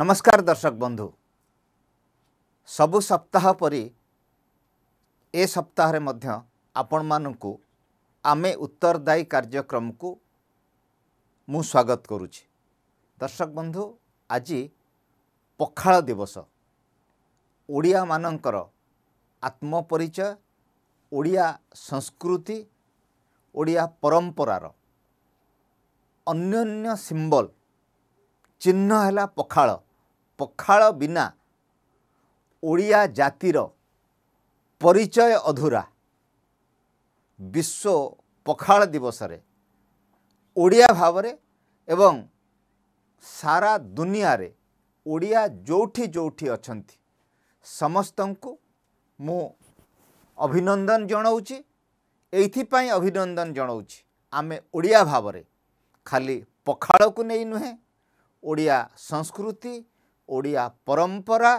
ନମସ୍କାର ଦର୍ଶକ ବନ୍ଧୁ ସବୁ ସପ୍ତାହ ପରି ଏ ସପ୍ତାହରେ ମଧ୍ୟ ଆପଣମାନଙ୍କୁ ଆମେ ଉତ୍ତରଦାୟୀ କାର୍ଯ୍ୟକ୍ରମକୁ ମୁଁ ସ୍ୱାଗତ କରୁଛି ଦର୍ଶକ ବନ୍ଧୁ ଆଜି ପଖାଳ ଦିବସ ଓଡ଼ିଆମାନଙ୍କର ଆତ୍ମପରିଚୟ ଓଡ଼ିଆ ସଂସ୍କୃତି ଓଡ଼ିଆ ପରମ୍ପରାର ଅନ୍ୟାନ୍ୟ ସିମ୍ବଲ ଚିହ୍ନ ହେଲା ପଖାଳ ପଖାଳ ବିନା ଓଡ଼ିଆ ଜାତିର ପରିଚୟ ଅଧୁରା ବିଶ୍ୱ ପଖାଳ ଦିବସରେ ଓଡ଼ିଆ ଭାବରେ ଏବଂ ସାରା ଦୁନିଆରେ ଓଡ଼ିଆ ଯେଉଁଠି ଯେଉଁଠି ଅଛନ୍ତି ସମସ୍ତଙ୍କୁ ମୁଁ ଅଭିନନ୍ଦନ ଜଣାଉଛି ଏଇଥିପାଇଁ ଅଭିନନ୍ଦନ ଜଣାଉଛି ଆମେ ଓଡ଼ିଆ ଭାବରେ ଖାଲି ପଖାଳକୁ ନେଇ ନୁହେଁ ଓଡ଼ିଆ ସଂସ୍କୃତି ଓଡ଼ିଆ ପରମ୍ପରା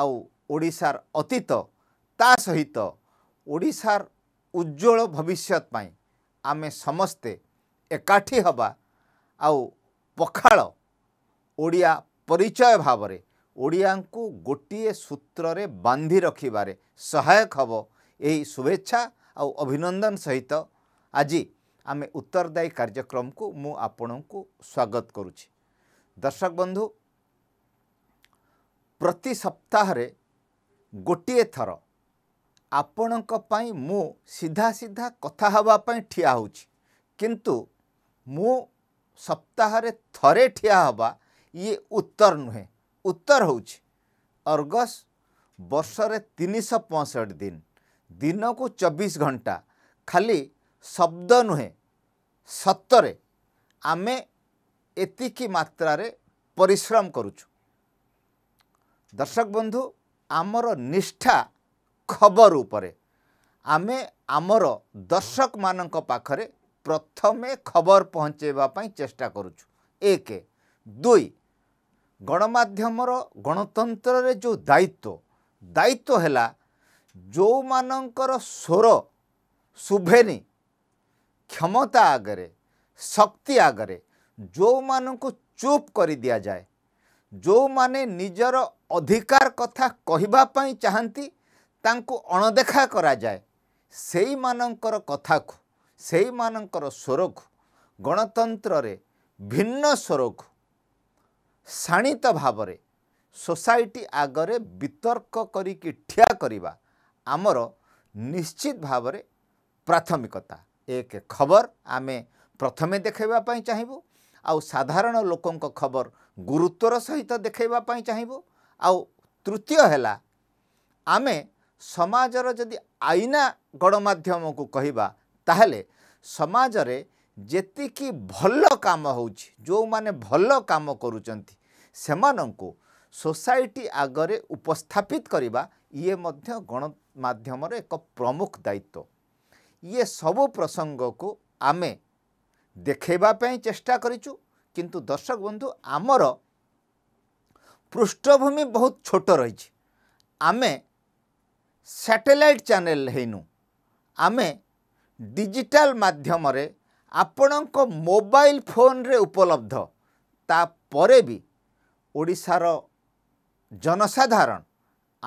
ଆଉ ଓଡ଼ିଶାର ଅତୀତ ତା ସହିତ ଓଡ଼ିଶାର ଉଜ୍ଜଳ ଭବିଷ୍ୟତ ପାଇଁ ଆମେ ସମସ୍ତେ ଏକାଠି ହେବା ଆଉ ପଖାଳ ଓଡ଼ିଆ ପରିଚୟ ଭାବରେ ଓଡ଼ିଆଙ୍କୁ ଗୋଟିଏ ସୂତ୍ରରେ ବାନ୍ଧି ରଖିବାରେ ସହାୟକ ହେବ ଏହି ଶୁଭେଚ୍ଛା ଆଉ ଅଭିନନ୍ଦନ ସହିତ ଆଜି ଆମେ ଉତ୍ତରଦାୟୀ କାର୍ଯ୍ୟକ୍ରମକୁ ମୁଁ ଆପଣଙ୍କୁ ସ୍ୱାଗତ କରୁଛି ଦର୍ଶକ ବନ୍ଧୁ ପ୍ରତି ସପ୍ତାହରେ ଗୋଟିଏ ଥର ଆପଣଙ୍କ ପାଇଁ ମୁଁ ସିଧା ସିଧା କଥା ହେବା ପାଇଁ ଠିଆ ହେଉଛି କିନ୍ତୁ ମୁଁ ସପ୍ତାହରେ ଥରେ ଠିଆ ହେବା ଇଏ ଉତ୍ତର ନୁହେଁ ଉତ୍ତର ହେଉଛି ଅର୍ଗସ ବର୍ଷରେ ତିନିଶହ ପଞ୍ଚଷଠି ଦିନ ଦିନକୁ ଚବିଶ ଘଣ୍ଟା ଖାଲି ଶବ୍ଦ ନୁହେଁ ସତରେ ଆମେ ଏତିକି ମାତ୍ରାରେ ପରିଶ୍ରମ କରୁଛୁ ଦର୍ଶକ ବନ୍ଧୁ ଆମର ନିଷ୍ଠା ଖବର ଉପରେ ଆମେ ଆମର ଦର୍ଶକମାନଙ୍କ ପାଖରେ ପ୍ରଥମେ ଖବର ପହଞ୍ଚାଇବା ପାଇଁ ଚେଷ୍ଟା କରୁଛୁ ଏକ ଦୁଇ ଗଣମାଧ୍ୟମର ଗଣତନ୍ତ୍ରରେ ଯେଉଁ ଦାୟିତ୍ୱ ଦାୟିତ୍ୱ ହେଲା ଯେଉଁମାନଙ୍କର ସ୍ୱର ଶୁଭେନି କ୍ଷମତା ଆଗରେ ଶକ୍ତି ଆଗରେ ଯେଉଁମାନଙ୍କୁ ଚୁପ୍ କରି ଦିଆଯାଏ ଯେଉଁମାନେ ନିଜର ଅଧିକାର କଥା କହିବା ପାଇଁ ଚାହାନ୍ତି ତାଙ୍କୁ ଅଣଦେଖା କରାଯାଏ ସେଇମାନଙ୍କର କଥାକୁ ସେଇମାନଙ୍କର ସ୍ୱରକୁ ଗଣତନ୍ତ୍ରରେ ଭିନ୍ନ ସ୍ୱରକୁ ଶାଣିତ ଭାବରେ ସୋସାଇଟି ଆଗରେ ବିତର୍କ କରିକି ଠିଆ କରିବା ଆମର ନିଶ୍ଚିତ ଭାବରେ ପ୍ରାଥମିକତା ଏକ ଖବର ଆମେ ପ୍ରଥମେ ଦେଖାଇବା ପାଇଁ ଚାହିଁବୁ ଆଉ ସାଧାରଣ ଲୋକଙ୍କ ଖବର ଗୁରୁତ୍ୱର ସହିତ ଦେଖାଇବା ପାଇଁ ଚାହିଁବୁ ଆଉ ତୃତୀୟ ହେଲା ଆମେ ସମାଜର ଯଦି ଆଇନା ଗଣମାଧ୍ୟମକୁ କହିବା ତାହେଲେ ସମାଜରେ ଯେତିକି ଭଲ କାମ ହେଉଛି ଯେଉଁମାନେ ଭଲ କାମ କରୁଛନ୍ତି ସେମାନଙ୍କୁ ସୋସାଇଟି ଆଗରେ ଉପସ୍ଥାପିତ କରିବା ଇଏ ମଧ୍ୟ ଗଣମାଧ୍ୟମର ଏକ ପ୍ରମୁଖ ଦାୟିତ୍ୱ ଇଏ ସବୁ ପ୍ରସଙ୍ଗକୁ ଆମେ ଦେଖାଇବା ପାଇଁ ଚେଷ୍ଟା କରିଛୁ କିନ୍ତୁ ଦର୍ଶକ ବନ୍ଧୁ ଆମର ପୃଷ୍ଠଭୂମି ବହୁତ ଛୋଟ ରହିଛି ଆମେ ସାଟେଲାଇଟ୍ ଚ୍ୟାନେଲ୍ ହେଇନୁ ଆମେ ଡିଜିଟାଲ ମାଧ୍ୟମରେ ଆପଣଙ୍କ ମୋବାଇଲ ଫୋନରେ ଉପଲବ୍ଧ ତାପରେ ବି ଓଡ଼ିଶାର ଜନସାଧାରଣ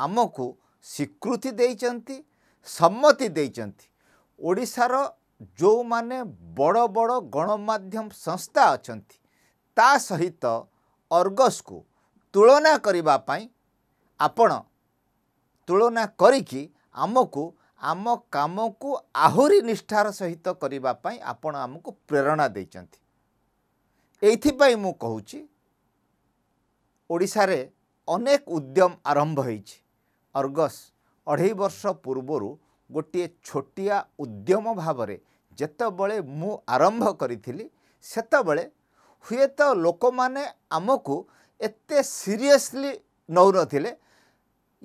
ଆମକୁ ସ୍ୱୀକୃତି ଦେଇଛନ୍ତି ସମ୍ମତି ଦେଇଛନ୍ତି ଓଡ଼ିଶାର ଯେଉଁମାନେ ବଡ଼ ବଡ଼ ଗଣମାଧ୍ୟମ ସଂସ୍ଥା ଅଛନ୍ତି ତା ସହିତ ଅର୍ଗସ୍କୁ ତୁଳନା କରିବା ପାଇଁ ଆପଣ ତୁଳନା କରିକି ଆମକୁ ଆମ କାମକୁ ଆହୁରି ନିଷ୍ଠାର ସହିତ କରିବା ପାଇଁ ଆପଣ ଆମକୁ ପ୍ରେରଣା ଦେଇଛନ୍ତି ଏଇଥିପାଇଁ ମୁଁ କହୁଛି ଓଡ଼ିଶାରେ ଅନେକ ଉଦ୍ୟମ ଆରମ୍ଭ ହୋଇଛି ଅର୍ଗସ୍ ଅଢ଼େଇ ବର୍ଷ ପୂର୍ବରୁ ଗୋଟିଏ ଛୋଟିଆ ଉଦ୍ୟମ ଭାବରେ ଯେତେବେଳେ ମୁଁ ଆରମ୍ଭ କରିଥିଲି ସେତେବେଳେ ହୁଏତ ଲୋକମାନେ ଆମକୁ ଏତେ ସିରିୟସ୍ଲି ନେଉନଥିଲେ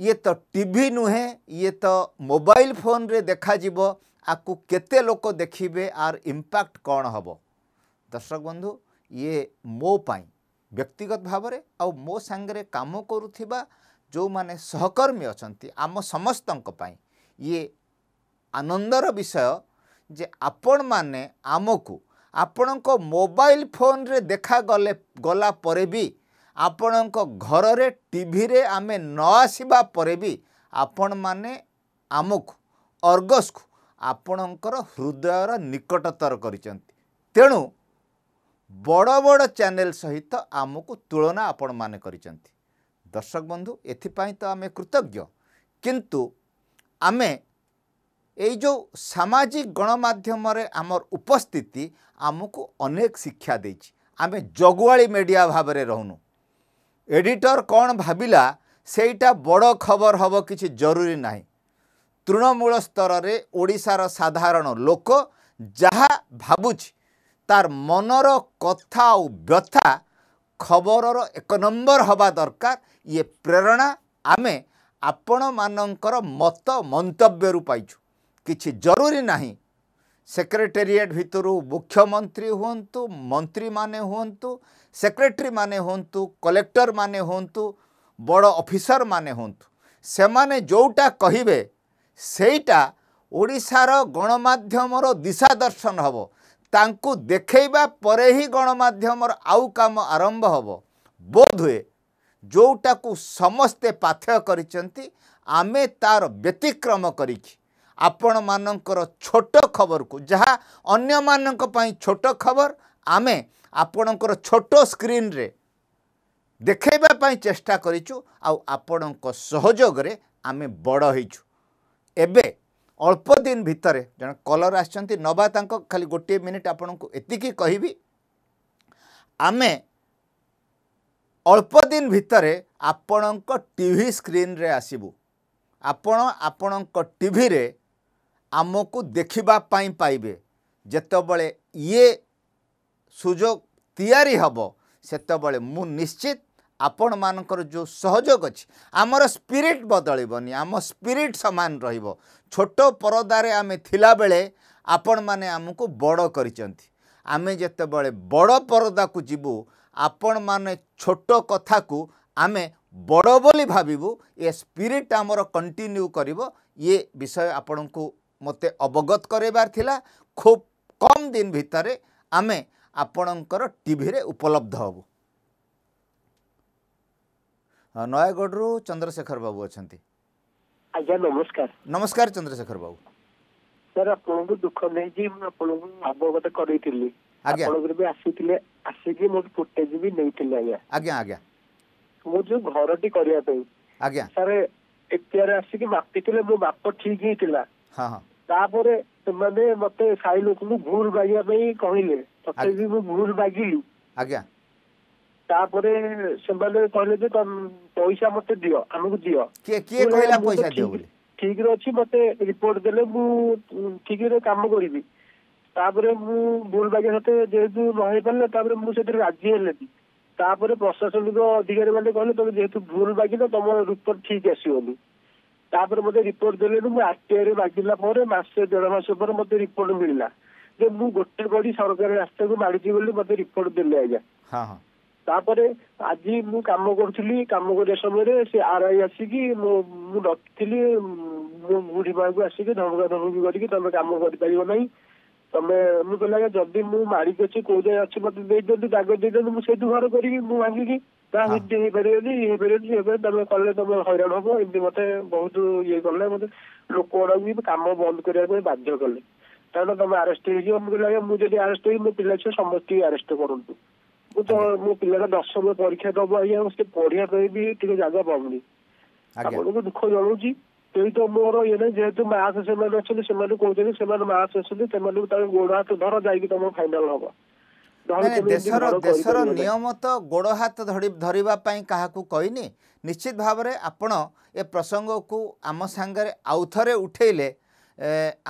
ଇଏ ତ ଟି ଭି ନୁହେଁ ଇଏ ତ ମୋବାଇଲ ଫୋନରେ ଦେଖାଯିବ ଆକୁ କେତେ ଲୋକ ଦେଖିବେ ଆର୍ ଇମ୍ପାକ୍ଟ କ'ଣ ହେବ ଦର୍ଶକ ବନ୍ଧୁ ଇଏ ମୋ ପାଇଁ ବ୍ୟକ୍ତିଗତ ଭାବରେ ଆଉ ମୋ ସାଙ୍ଗରେ କାମ କରୁଥିବା ଯେଉଁମାନେ ସହକର୍ମୀ ଅଛନ୍ତି ଆମ ସମସ୍ତଙ୍କ ପାଇଁ ଇଏ ଆନନ୍ଦର ବିଷୟ ଯେ ଆପଣମାନେ ଆମକୁ ଆପଣଙ୍କ ମୋବାଇଲ ଫୋନରେ ଦେଖାଗଲେ ଗଲା ପରେ ବି ଆପଣଙ୍କ ଘରରେ ଟିଭିରେ ଆମେ ନ ଆସିବା ପରେ ବି ଆପଣମାନେ ଆମକୁ ଅର୍ଗସ୍କୁ ଆପଣଙ୍କର ହୃଦୟର ନିକଟତର କରିଛନ୍ତି ତେଣୁ ବଡ଼ ବଡ଼ ଚ୍ୟାନେଲ ସହିତ ଆମକୁ ତୁଳନା ଆପଣମାନେ କରିଛନ୍ତି ଦର୍ଶକ ବନ୍ଧୁ ଏଥିପାଇଁ ତ ଆମେ କୃତଜ୍ଞ କିନ୍ତୁ ଆମେ এই ଯେଉଁ ସାମାଜିକ ଗଣମାଧ୍ୟମରେ ଆମର ଉପସ୍ଥିତି ଆମକୁ ଅନେକ ଶିକ୍ଷା ଦେଇଛି ଆମେ ଜଗୁଆଳି ମିଡ଼ିଆ ଭାବରେ ରହୁନୁ ଏଡ଼ିଟର କ'ଣ ଭାବିଲା ସେଇଟା ବଡ଼ ଖବର ହେବ କିଛି ଜରୁରୀ ନାହିଁ ତୃଣମୂଳ ସ୍ତରରେ ଓଡ଼ିଶାର ସାଧାରଣ ଲୋକ ଯାହା ଭାବୁଛି ତାର ମନର କଥା ଆଉ ବ୍ୟଥା ଖବରର ଏକ ନମ୍ବର ହେବା ଦରକାର ଇଏ ପ୍ରେରଣା ଆମେ ଆପଣମାନଙ୍କର ମତ ମନ୍ତବ୍ୟରୁ ପାଇଛୁ କିଛି ଜରୁରୀ ନାହିଁ ସେକ୍ରେଟେରିଏଟ୍ ଭିତରୁ ମୁଖ୍ୟମନ୍ତ୍ରୀ ହୁଅନ୍ତୁ ମନ୍ତ୍ରୀମାନେ ହୁଅନ୍ତୁ ସେକ୍ରେଟେରୀମାନେ ହୁଅନ୍ତୁ କଲେକ୍ଟରମାନେ ହୁଅନ୍ତୁ ବଡ଼ ଅଫିସରମାନେ ହୁଅନ୍ତୁ ସେମାନେ ଯେଉଁଟା କହିବେ ସେଇଟା ଓଡ଼ିଶାର ଗଣମାଧ୍ୟମର ଦିଶା ଦର୍ଶନ ହେବ ତାଙ୍କୁ ଦେଖେଇବା ପରେ ହିଁ ଗଣମାଧ୍ୟମର ଆଉ କାମ ଆରମ୍ଭ ହେବ ବୋଧ ହୁଏ ଯେଉଁଟାକୁ ସମସ୍ତେ ପାଥେୟ କରିଛନ୍ତି ଆମେ ତା'ର ବ୍ୟତିକ୍ରମ କରିକି ଆପଣମାନଙ୍କର ଛୋଟ ଖବରକୁ ଯାହା ଅନ୍ୟମାନଙ୍କ ପାଇଁ ଛୋଟ ଖବର ଆମେ ଆପଣଙ୍କର ଛୋଟ ସ୍କ୍ରିନ୍ରେ ଦେଖାଇବା ପାଇଁ ଚେଷ୍ଟା କରିଛୁ ଆଉ ଆପଣଙ୍କ ସହଯୋଗରେ ଆମେ ବଡ଼ ହେଇଛୁ ଏବେ ଅଳ୍ପ ଦିନ ଭିତରେ ଜଣେ କଲର୍ ଆସିଛନ୍ତି ନବା ତାଙ୍କ ଖାଲି ଗୋଟିଏ ମିନିଟ୍ ଆପଣଙ୍କୁ ଏତିକି କହିବି ଆମେ ଅଳ୍ପ ଦିନ ଭିତରେ ଆପଣଙ୍କ ଟିଭି ସ୍କ୍ରିନ୍ରେ ଆସିବୁ ଆପଣ ଆପଣଙ୍କ ଟିଭିରେ ଆମକୁ ଦେଖିବା ପାଇଁ ପାଇବେ ଯେତେବେଳେ ଇଏ ସୁଯୋଗ ତିଆରି ହେବ ସେତେବେଳେ ମୁଁ ନିଶ୍ଚିତ ଆପଣମାନଙ୍କର ଯେଉଁ ସହଯୋଗ ଅଛି ଆମର ସ୍ପିରିଟ୍ ବଦଳିବନି ଆମ ସ୍ପିରିଟ୍ ସମାନ ରହିବ ଛୋଟ ପରଦାରେ ଆମେ ଥିଲାବେଳେ ଆପଣମାନେ ଆମକୁ ବଡ଼ କରିଛନ୍ତି ଆମେ ଯେତେବେଳେ ବଡ଼ ପରଦାକୁ ଯିବୁ ଆପଣମାନେ ଛୋଟ କଥାକୁ ଆମେ ବଡ଼ ବୋଲି ଭାବିବୁ ଏ ସ୍ପିରିଟ୍ ଆମର କଣ୍ଟିନ୍ୟୁ କରିବ ଇଏ ବିଷୟ ଆପଣଙ୍କୁ ମୋତେ ଅବଗତ କରାଇବାର ଥିଲା ଖୁବ୍ କମ୍ ଦିନ ଭିତରେ ଆମେ ଆପଣଙ୍କର ଟିଭିରେ ଉପଲବ୍ଧ ହେବୁ ନୟାଗଡ଼ରୁ ଚନ୍ଦ୍ରଶେଖର ବାବୁ ଅଛନ୍ତି ଆଜ୍ଞା ନମସ୍କାର ନମସ୍କାର ଚନ୍ଦ୍ରଶେଖର ବାବୁ ସାର୍ ଆପଣଙ୍କୁ ଦୁଃଖ ନାହିଁ ଯେ ମୁଁ ଆପଣଙ୍କୁ ଅବଗତ କରେଇଥିଲି ଆପଣଙ୍କର ବି ଆସିଥିଲେ ଆସିକି ମୋର ଫୁଟେଜ ବି ନେଇଥିଲେ ଆଜ୍ଞା ଆଜ୍ଞା ଆଜ୍ଞା ମୁଁ ଯୋଉ ଘରଟି କରିବା ପାଇଁ ଆଜ୍ଞା ସାର୍ ଏଟିଆର ଆସିକି ମାପିଥିଲେ ମୋ ମାପ ଠିକ ହେଇଥିଲା ତାପରେ ସେମାନେ ମତେ ସାହି ଲୋକଙ୍କୁ ଭୁଲ ବାଗିବା ପାଇଁ କହିଲେ ତଥାପି ମୁଁ ଭୁଲ ବାଗିଲି ଆଜ୍ଞା ତାପରେ ସେମାନେ କହିଲେ ଯେ ପଇସା ମତେ ଦିଅ ଆମକୁ ଦିଅ କିଏ କିଏ କହିଲା ପଇସା ଦିଅ ବୋଲି ଠିକରେ ଅଛି ମତେ ରିପୋର୍ଟ ଦେଲେ ମୁଁ ଠିକରେ କାମ କରିବି ତାପରେ ମୁଁ ଭୁଲ ବାଗିଆ ସତେ ଯେହେତୁ ନ ହେଇପାରିଲା ତାପରେ ମୁଁ ସେଥିରେ ରାଜି ହେଲେନି ତାପରେ ପ୍ରଶାସନିକ ଅଧିକାରୀ ମାନେ କହିଲେ ତମେ ଯେହେତୁ ଭୁଲ ବାଗିଲ ତମ ରିପୋର୍ଟ ଠିକ ଆସିବନି ତାପରେ ମୋତେ ରିପୋର୍ଟ ଦେଲେନି ମୁଁ ଆରଟିଆଇରେ ମାଗିଲା ପରେ ମାସେ ଦେଢ଼ ମାସ ପରେ ମୋତେ ରିପୋର୍ଟ ମିଳିଲା ଯେ ମୁଁ ଗୋଟେ ଗଡି ସରକାରୀ ରାସ୍ତାକୁ ମାଡ଼ିଛି ବୋଲି ମୋତେ ରିପୋର୍ଟ ଦେଲେ ଆଜ୍ଞା ତାପରେ ଆଜି ମୁଁ କାମ କରୁଥିଲି କାମ କରିବା ସମୟରେ ସେ ଆଇ ଆସିକି ମୁଁ ଡକିଥିଲି ମୋ ବୁଢ଼ୀ ମାଆକୁ ଆସିକି ଧମକା ଧମକି କରିକି ତମେ କାମ କରିପାରିବ ନାହିଁ ତମେ ମୁଁ କହିଲି ଆଜ୍ଞା ଯଦି ମୁଁ ମାରିକି ଅଛି କୋଉ ଯାଏ ଅଛି ମୋତେ ଦେଇଦିଅନ୍ତୁ ଜାଗର ଦେଇଦିଅନ୍ତୁ ମୁଁ ସେଇଠୁ ଘର କରିବି ମୁଁ ଭାଙ୍ଗିକି ଚାହା ଇଏ ହେଇପାରିବେନି ଇଏ ହେଇପାରିବନି ସିଏ ହେଇପାରିବେନି ତମେ କଲେ ତମେ ହଇରାଣ ହବ ଏମିତି ମତେ ବହୁତ ଇଏ କଲେ ମତେ ଗୁଡାକ ବି କାମ ବନ୍ଦ କରିବା ପାଇଁ ବାଧ୍ୟ କଲେ କାରଣ ତମେ ଆରେଷ୍ଟ ହେଇଯିବ ମୁଁ କହିଲି ମୁଁ ଯଦି ଆରେଷ୍ଟ ହେବି ମୋ ପିଲା ଛୁଆ ସମସ୍ତେ ଆରେଷ୍ଟ କରନ୍ତୁ ମୁଁ ତ ମୋ ପିଲାଟା ଦଶମ ପରୀକ୍ଷା ଦବ ଆଜ୍ଞା ସେ ପଢିବା ପାଇଁ ବି ଟିକେ ଜାଗା ପାଉନି ଆପଣଙ୍କୁ ଦୁଃଖ ଜଣଉଛି ସେଇ ତ ମୋର ଇଏ ନାହିଁ ଯେହେତୁ ମାସ ସେମାନେ ଅଛନ୍ତି ସେମାନେ କହୁଛନ୍ତି ସେମାନେ ମାସ ଅଛନ୍ତି ସେମାନଙ୍କୁ ତାଙ୍କ ଗୋଡ ହାତ ଧର ଯାଇକି ତମ ଫାଇନାଲ ହବ ଦେଶର ଦେଶର ନିୟମ ତ ଗୋଡ଼ ହାତ ଧରିବା ପାଇଁ କାହାକୁ କହିନି ନିଶ୍ଚିତ ଭାବରେ ଆପଣ ଏ ପ୍ରସଙ୍ଗକୁ ଆମ ସାଙ୍ଗରେ ଆଉ ଥରେ ଉଠେଇଲେ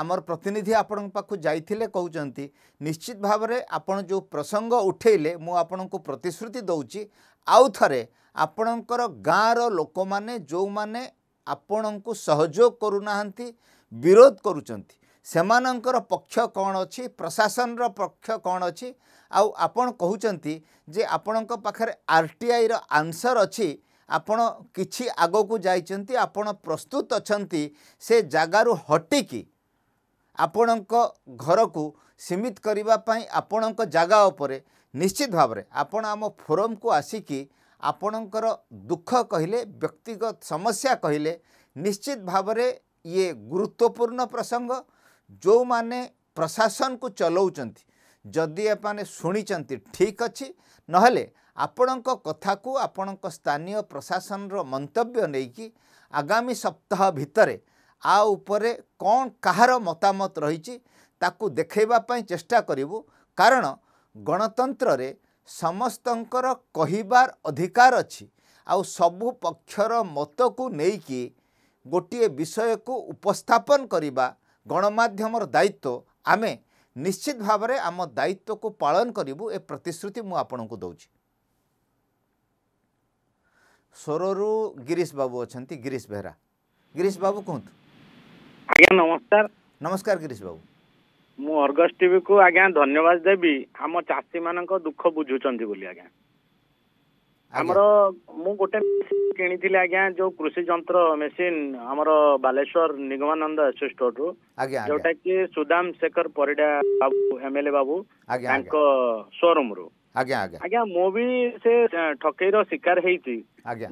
ଆମର ପ୍ରତିନିଧି ଆପଣଙ୍କ ପାଖକୁ ଯାଇଥିଲେ କହୁଛନ୍ତି ନିଶ୍ଚିତ ଭାବରେ ଆପଣ ଯେଉଁ ପ୍ରସଙ୍ଗ ଉଠେଇଲେ ମୁଁ ଆପଣଙ୍କୁ ପ୍ରତିଶ୍ରୁତି ଦେଉଛି ଆଉ ଥରେ ଆପଣଙ୍କର ଗାଁର ଲୋକମାନେ ଯେଉଁମାନେ ଆପଣଙ୍କୁ ସହଯୋଗ କରୁନାହାନ୍ତି ବିରୋଧ କରୁଛନ୍ତି ସେମାନଙ୍କର ପକ୍ଷ କ'ଣ ଅଛି ପ୍ରଶାସନର ପକ୍ଷ କ'ଣ ଅଛି ଆଉ ଆପଣ କହୁଛନ୍ତି ଯେ ଆପଣଙ୍କ ପାଖରେ ଆର୍ ଟି ଆଇର ଆନ୍ସର୍ ଅଛି ଆପଣ କିଛି ଆଗକୁ ଯାଇଛନ୍ତି ଆପଣ ପ୍ରସ୍ତୁତ ଅଛନ୍ତି ସେ ଜାଗାରୁ ହଟିକି ଆପଣଙ୍କ ଘରକୁ ସୀମିତ କରିବା ପାଇଁ ଆପଣଙ୍କ ଜାଗା ଉପରେ ନିଶ୍ଚିତ ଭାବରେ ଆପଣ ଆମ ଫୋରମ୍କୁ ଆସିକି ଆପଣଙ୍କର ଦୁଃଖ କହିଲେ ବ୍ୟକ୍ତିଗତ ସମସ୍ୟା କହିଲେ ନିଶ୍ଚିତ ଭାବରେ ଇଏ ଗୁରୁତ୍ୱପୂର୍ଣ୍ଣ ପ୍ରସଙ୍ଗ ଯେଉଁମାନେ ପ୍ରଶାସନକୁ ଚଲାଉଛନ୍ତି ଯଦି ଏମାନେ ଶୁଣିଛନ୍ତି ଠିକ୍ ଅଛି ନହେଲେ ଆପଣଙ୍କ କଥାକୁ ଆପଣଙ୍କ ସ୍ଥାନୀୟ ପ୍ରଶାସନର ମନ୍ତବ୍ୟ ନେଇକି ଆଗାମୀ ସପ୍ତାହ ଭିତରେ ଆ ଉପରେ କ'ଣ କାହାର ମତାମତ ରହିଛି ତାକୁ ଦେଖାଇବା ପାଇଁ ଚେଷ୍ଟା କରିବୁ କାରଣ ଗଣତନ୍ତ୍ରରେ ସମସ୍ତଙ୍କର କହିବାର ଅଧିକାର ଅଛି ଆଉ ସବୁ ପକ୍ଷର ମତକୁ ନେଇକି ଗୋଟିଏ ବିଷୟକୁ ଉପସ୍ଥାପନ କରିବା ଗଣମାଧ୍ୟମର ଦାୟିତ୍ୱ ଆମେ ନିଶ୍ଚିତ ଭାବରେ ଆମ ଦାୟିତ୍ୱକୁ ପାଳନ କରିବୁ ଏ ପ୍ରତିଶ୍ରୁତି ମୁଁ ଆପଣଙ୍କୁ ଦେଉଛି ସ୍ୱରରୁ ଗିରିଶ ବାବୁ ଅଛନ୍ତି ଗିରିଶ ବେହେରା ଗିରିଶ ବାବୁ କୁହନ୍ତୁ ଆଜ୍ଞା ନମସ୍କାର ନମସ୍କାର ଗିରିଶ ବାବୁ ମୁଁ ଅର୍ଗସ୍ ଟିଭିକୁ ଆଜ୍ଞା ଧନ୍ୟବାଦ ଦେବି ଆମ ଚାଷୀମାନଙ୍କ ଦୁଃଖ ବୁଝୁଛନ୍ତି ବୋଲି ଆଜ୍ଞା ଆମର ମୁଁ ଗୋଟେ କିଣିଥିଲି ଆଜ୍ଞା ଯୋଉ କୃଷି ଯନ୍ତ୍ର ମେସିନ୍ ଆମର ବାଲେଶ୍ୱର ନିଗମାନନ୍ଦ ଏସୋ ଷ୍ଟୋରରୁ ଯୋଉଟା କି ସୁଦାମ ଶେଖର ପରିଡା ବାବୁ ଏମଏଲଏ ବାବୁ ତାଙ୍କ ଶୋରୁମରୁ ଆଜ୍ଞା ଆଜ୍ଞା ଆଜ୍ଞା ମୁଁ ବି ସେ ଠକେଇର ଶିକାର ହେଇଛି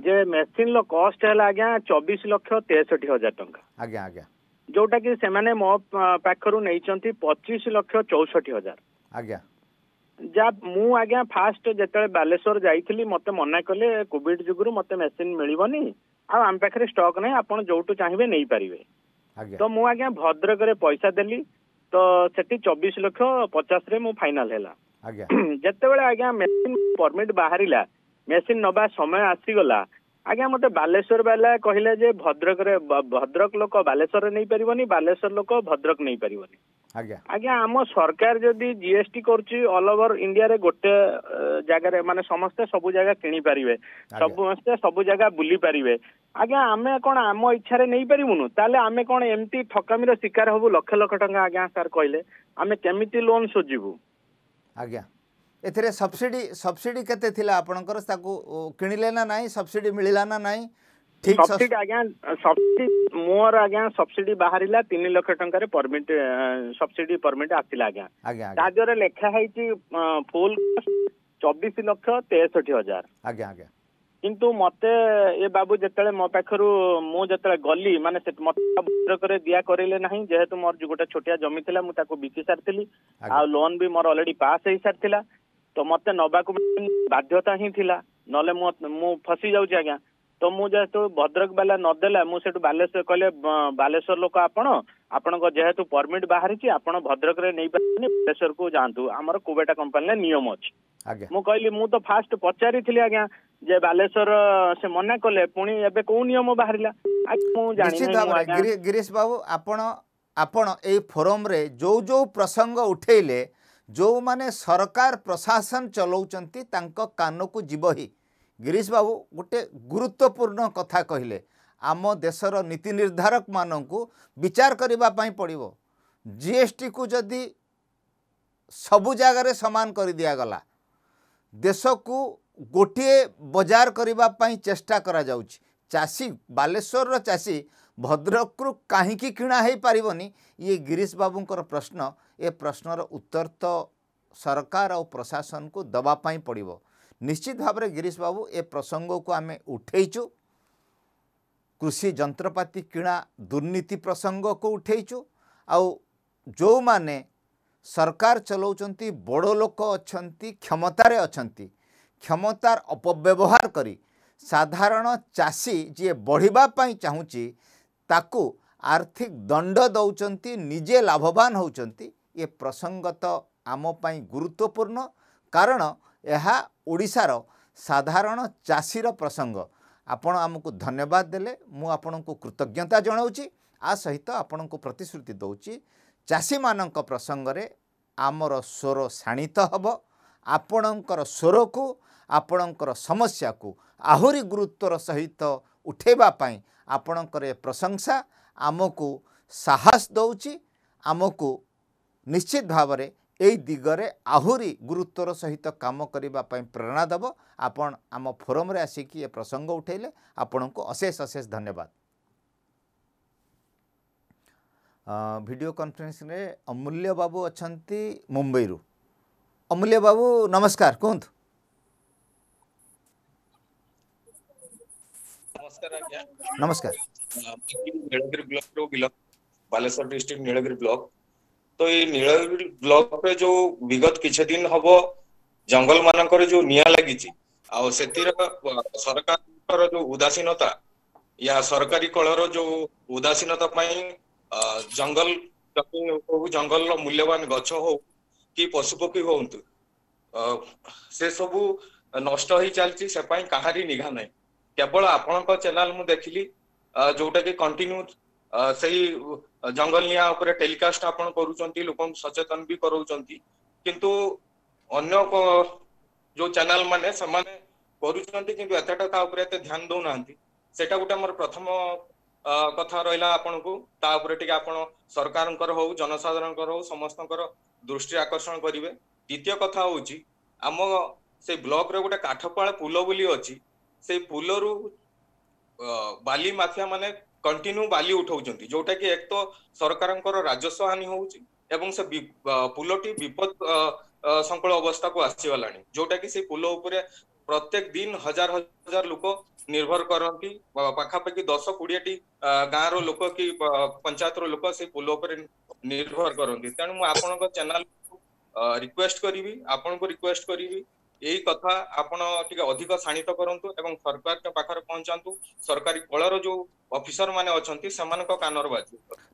ଯେ ମେସିନ୍ ର କଷ୍ଟ ହେଲା ଆଜ୍ଞା ଚବିଶ ଲକ୍ଷ ତେଷଠି ହଜାର ଟଙ୍କା ଆଜ୍ଞା ଆଜ୍ଞା ଯୋଉଟା କି ସେମାନେ ମୋ ପାଖରୁ ନେଇଛନ୍ତି ପଚିଶ ଲକ୍ଷ ଚଉଷଠି ହଜାର ଆଜ୍ଞା ଯା ମୁଁ ଆଜ୍ଞା ଫାଷ୍ଟ ଯେତେବେଳେ ବାଲେଶ୍ୱର ଯାଇଥିଲି ମୋତେ ମନା କଲେ କୋଭିଡ ଯୋଗୁଁରୁ ମୋତେ ମେସିନ ମିଳିବନି ଆଉ ଆମ ପାଖରେ ଷ୍ଟକ୍ ନାହିଁ ଆପଣ ଯୋଉଠୁ ଚାହିଁବେ ନେଇପାରିବେ ତ ମୁଁ ଆଜ୍ଞା ଭଦ୍ରକରେ ପଇସା ଦେଲି ତ ସେଠି ଚବିଶ ଲକ୍ଷ ପଚାଶରେ ମୁଁ ଫାଇନାଲ ହେଲା ଯେତେବେଳେ ଆଜ୍ଞା ମେସିନ ପରମିଟ ବାହାରିଲା ମେସିନ୍ ନବା ସମୟ ଆସିଗଲା ଆଜ୍ଞା ମୋତେ ବାଲେଶ୍ୱର ବାଲା କହିଲେ ଯେ ଭଦ୍ରକରେ ଭଦ୍ରକ ଲୋକ ବାଲେଶ୍ୱରରେ ନେଇପାରିବନି ବାଲେଶ୍ୱର ଲୋକ ଭଦ୍ରକ ନେଇପାରିବନି ଆଜ୍ଞା ଆଜ୍ଞା ଆମ ସରକାର ଯଦି ଜିଏସଟି କରୁଛି ଅଲ୍ ଓଭର ଇଣ୍ଡିଆରେ ଗୋଟେ ଜାଗାରେ ମାନେ ସମସ୍ତେ ସବୁ ଜାଗା କିଣିପାରିବେ ସମସ୍ତେ ସବୁ ଜାଗା ବୁଲି ପାରିବେ ଆଜ୍ଞା ଆମେ କଣ ଆମ ଇଚ୍ଛାରେ ନେଇପାରିବୁନୁ ତାହେଲେ ଆମେ କଣ ଏମିତି ଠକାମିର ଶିକାର ହବୁ ଲକ୍ଷ ଲକ୍ଷ ଟଙ୍କା ଆଜ୍ଞା ସାର୍ କହିଲେ ଆମେ କେମିତି ଲୋନ୍ ସୁଝିବୁ ଆଜ୍ଞା ଏଥିରେ ସବସିଡି ସବସିଡି କେତେ ଥିଲା ଆପଣଙ୍କର ତାକୁ କିଣିଲେ ନା ନାହିଁ ସବସିଡି ମିଳିଲା ନା ନାହିଁ ସବସିଡି ଆଜ୍ଞା ସବସିଡି ମୋର ଆଜ୍ଞା ସବସିଡି ବାହାରିଲା ତିନି ଲକ୍ଷ ଟଙ୍କାରେ ପରମିଟ ସବସିଡି ପରମିଟ ଆସିଲା ଆଜ୍ଞା ତା ଦେହରେ ଲେଖା ହେଇଛି ଫୁଲ ଚବିଶ ଲକ୍ଷ ତେଷଠି ହଜାର ଆଜ୍ଞା ଆଜ୍ଞା କିନ୍ତୁ ମତେ ଏ ବାବୁ ଯେତେବେଳେ ମୋ ପାଖରୁ ମୁଁ ଯେତେବେଳେ ଗଲି ମାନେ ମତେ ଭଦ୍ରକରେ ଦିଆ କରେଇଲେ ନାହିଁ ଯେହେତୁ ମୋର ଗୋଟେ ଛୋଟିଆ ଜମି ଥିଲା ମୁଁ ତାକୁ ବିକି ସାରିଥିଲି ଆଉ ଲୋନ୍ ବି ମୋର ଅଲରେଡି ପାସ୍ ହେଇସାରିଥିଲା ତ ମତେ ନବାକୁ ବାଧ୍ୟତା ହିଁ ଥିଲା ନହେଲେ ମୁଁ ମୁଁ ଫସି ଯାଉଛି ଆଜ୍ଞା ତ ମୁଁ ଯେହେତୁ ଭଦ୍ରକ ବାଲା ନଦେଲା ମୁଁ ସେଠୁ ବାଲେଶ୍ୱର କହିଲେ ବାଲେଶ୍ୱର ଲୋକ ଆପଣ ଆପଣଙ୍କ ଯେହେତୁ ପରମିଟ୍ ବାହାରିଛି ଆପଣ ଭଦ୍ରକରେ ନେଇପାରିବେନି ବାଲେଶ୍ୱରକୁ ଯାଆନ୍ତୁ ଆମର କୁବେଟା କମ୍ପାନୀରେ ନିୟମ ଅଛି ମୁଁ କହିଲି ମୁଁ ତ ଫାଷ୍ଟ ପଚାରିଥିଲି ଆଜ୍ଞା ଯେ ବାଲେଶ୍ୱର ସେ ମନା କଲେ ପୁଣି ଏବେ କୋଉ ନିୟମ ବାହାରିଲା ମୁଁ ଜାଣିନି ଗିରିଶ ବାବୁ ଆପଣ ଆପଣ ଏଇ ଫୋରମରେ ଯେଉଁ ଯେଉଁ ପ୍ରସଙ୍ଗ ଉଠେଇଲେ ଯେଉଁମାନେ ସରକାର ପ୍ରଶାସନ ଚଲାଉଛନ୍ତି ତାଙ୍କ କାନକୁ ଯିବ ହିଁ ଗିରିଶ ବାବୁ ଗୋଟିଏ ଗୁରୁତ୍ୱପୂର୍ଣ୍ଣ କଥା କହିଲେ ଆମ ଦେଶର ନୀତି ନିର୍ଦ୍ଧାରକମାନଙ୍କୁ ବିଚାର କରିବା ପାଇଁ ପଡ଼ିବ ଜିଏସ୍ଟିକୁ ଯଦି ସବୁ ଜାଗାରେ ସମାନ କରି ଦିଆଗଲା ଦେଶକୁ ଗୋଟିଏ ବଜାର କରିବା ପାଇଁ ଚେଷ୍ଟା କରାଯାଉଛି ଚାଷୀ ବାଲେଶ୍ୱରର ଚାଷୀ ଭଦ୍ରକରୁ କାହିଁକି କିଣା ହୋଇପାରିବନି ଇଏ ଗିରିଶ ବାବୁଙ୍କର ପ୍ରଶ୍ନ ଏ ପ୍ରଶ୍ନର ଉତ୍ତର ତ ସରକାର ଆଉ ପ୍ରଶାସନକୁ ଦେବା ପାଇଁ ପଡ଼ିବ ନିଶ୍ଚିତ ଭାବରେ ଗିରିଶ ବାବୁ ଏ ପ୍ରସଙ୍ଗକୁ ଆମେ ଉଠାଇଛୁ କୃଷି ଯନ୍ତ୍ରପାତି କିଣା ଦୁର୍ନୀତି ପ୍ରସଙ୍ଗକୁ ଉଠାଇଛୁ ଆଉ ଯେଉଁମାନେ ସରକାର ଚଲାଉଛନ୍ତି ବଡ଼ ଲୋକ ଅଛନ୍ତି କ୍ଷମତାରେ ଅଛନ୍ତି କ୍ଷମତାର ଅପବ୍ୟବହାର କରି ସାଧାରଣ ଚାଷୀ ଯିଏ ବଢ଼ିବା ପାଇଁ ଚାହୁଁଛି ତାକୁ ଆର୍ଥିକ ଦଣ୍ଡ ଦେଉଛନ୍ତି ନିଜେ ଲାଭବାନ ହେଉଛନ୍ତି ଏ ପ୍ରସଙ୍ଗ ତ ଆମ ପାଇଁ ଗୁରୁତ୍ୱପୂର୍ଣ୍ଣ କାରଣ ଏହା ଓଡ଼ିଶାର ସାଧାରଣ ଚାଷୀର ପ୍ରସଙ୍ଗ ଆପଣ ଆମକୁ ଧନ୍ୟବାଦ ଦେଲେ ମୁଁ ଆପଣଙ୍କୁ କୃତଜ୍ଞତା ଜଣାଉଛି ଆ ସହିତ ଆପଣଙ୍କୁ ପ୍ରତିଶ୍ରୁତି ଦେଉଛି ଚାଷୀମାନଙ୍କ ପ୍ରସଙ୍ଗରେ ଆମର ସ୍ୱର ଶାଣିତ ହେବ ଆପଣଙ୍କର ସ୍ୱରକୁ ଆପଣଙ୍କର ସମସ୍ୟାକୁ ଆହୁରି ଗୁରୁତ୍ୱର ସହିତ ଉଠାଇବା ପାଇଁ ଆପଣଙ୍କର ଏ ପ୍ରଶଂସା ଆମକୁ ସାହସ ଦେଉଛି ଆମକୁ ନିଶ୍ଚିତ ଭାବରେ ଏହି ଦିଗରେ ଆହୁରି ଗୁରୁତ୍ୱର ସହିତ କାମ କରିବା ପାଇଁ ପ୍ରେରଣା ଦେବ ଆପଣ ଆମ ଫୋରମ୍ରେ ଆସିକି ଏ ପ୍ରସଙ୍ଗ ଉଠାଇଲେ ଆପଣଙ୍କୁ ଅଶେଷ ଅଶେଷ ଧନ୍ୟବାଦ ଭିଡ଼ିଓ କନଫରେନ୍ସରେ ଅମୂଲ୍ୟ ବାବୁ ଅଛନ୍ତି ମୁମ୍ବାଇରୁ ଅମୂଲ୍ୟ ବାବୁ ନମସ୍କାର କୁହନ୍ତୁ ନମସ୍କାର ନୀଳଗିରି ବ୍ଲକରୁ ବାଲେଶ୍ୱର ଡିଷ୍ଟ୍ରିକ୍ଟ ନୀଳଗିରି ବ୍ଲକ ତ ଏଇ ନୀଳଗିରି ବ୍ଲକରେ ଯୋଉ ବିଗତ କିଛି ଦିନ ହବ ଜଙ୍ଗଲ ମାନଙ୍କରେ ଯୋଉ ନିଆଁ ଲାଗିଛି ଆଉ ସେଥିର ସରକାରଙ୍କର ଯୋଉ ଉଦାସୀନତା ୟା ସରକାରୀ କଳର ଯୋଉ ଉଦାସୀନତା ପାଇଁ ଜଙ୍ଗଲ ହଉ ଜଙ୍ଗଲର ମୂଲ୍ୟବାନ ଗଛ ହଉ କି ପଶୁପକ୍ଷୀ ହୁଅନ୍ତୁ ସେ ସବୁ ନଷ୍ଟ ହେଇ ଚାଲିଛି ସେ ପାଇଁ କାହାରି ନିଘା ନାହିଁ କେବଳ ଆପଣଙ୍କ ଚ୍ୟାନେଲ ମୁଁ ଦେଖିଲି ଯୋଉଟା କି କଣ୍ଟିନ୍ୟୁ ସେଇ ଜଙ୍ଗଲ ନିଆଁ ଉପରେ ଟେଲିକାଷ୍ଟ ଆପଣ କରୁଛନ୍ତି ଲୋକଙ୍କୁ ସଚେତନ ବି କରଉଛନ୍ତି କିନ୍ତୁ ଅନ୍ୟ ଯୋଉ ଚ୍ୟାନେଲ ମାନେ ସେମାନେ କରୁଛନ୍ତି କିନ୍ତୁ ଏତେଟା ତା ଉପରେ ଏତେ ଧ୍ୟାନ ଦଉନାହାନ୍ତି ସେଇଟା ଗୋଟେ ଆମର ପ୍ରଥମ କଥା ରହିଲା ଆପଣଙ୍କୁ ତା ଉପରେ ଟିକେ ଆପଣ ସରକାରଙ୍କର ହଉ ଜନସାଧାରଣଙ୍କର ହଉ ସମସ୍ତଙ୍କର ଦୃଷ୍ଟି ଆକର୍ଷଣ କରିବେ ଦ୍ୱିତୀୟ କଥା ହଉଛି ଆମ ସେ ବ୍ଲକରେ ଗୋଟେ କାଠପାଳ ପୁଲ ବୋଲି ଅଛି ସେଇ ପୁଲରୁ ବାଲି ମାଫିଆ ମାନେ कंटिन्यू बाली उठाउछन्ती जोटा कि एक तो सरकार राजस्व हानि हो एवं से विपद संकल अवस्था को आसी वालानि जोटा कि से प्रत्येक दिन हजार हजार लोक निर्भर करती पाखापाखि दस कोड़े टी गाँव लोक कि पंचायत रोक से पुल निर्भर करती तेणु मुझे चैनल रिक्वेस्ट करी आपन को रिक्वेस्ट करी कथा सरकार पहुचा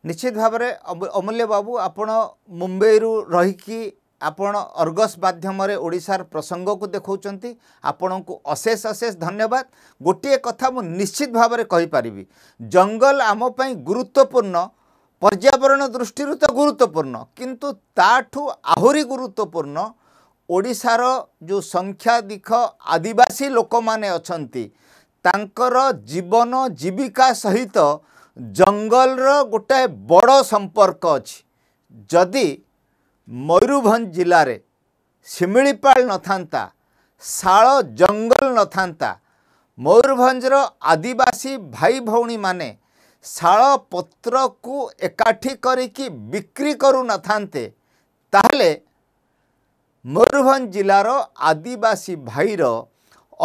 निश्चित भाव अमूल्य बाबु आपबई रु रिगस माध्यमार प्रसङ्गको देखाउँछ आपेष अशेष धन्यवाद गोट कथा निश्चित भावना जंगल आम गुरुत्वपूर्ण पर्यावरण दृष्टिहरू त गुरुत्वपूर्ण ताठू आहुरी गुरुत्वपूर्ण ଓଡ଼ିଶାର ଯେଉଁ ସଂଖ୍ୟାଧିକ ଆଦିବାସୀ ଲୋକମାନେ ଅଛନ୍ତି ତାଙ୍କର ଜୀବନ ଜୀବିକା ସହିତ ଜଙ୍ଗଲର ଗୋଟାଏ ବଡ଼ ସମ୍ପର୍କ ଅଛି ଯଦି ମୟୂରଭଞ୍ଜ ଜିଲ୍ଲାରେ ଶିମିଳିପାଳ ନଥାନ୍ତା ଶାଳ ଜଙ୍ଗଲ ନଥାନ୍ତା ମୟୂରଭଞ୍ଜର ଆଦିବାସୀ ଭାଇ ଭଉଣୀମାନେ ଶାଳ ପତ୍ରକୁ ଏକାଠି କରିକି ବିକ୍ରି କରୁନଥାନ୍ତେ ତାହେଲେ ମୟୂରଭଞ୍ଜ ଜିଲ୍ଲାର ଆଦିବାସୀ ଭାଇର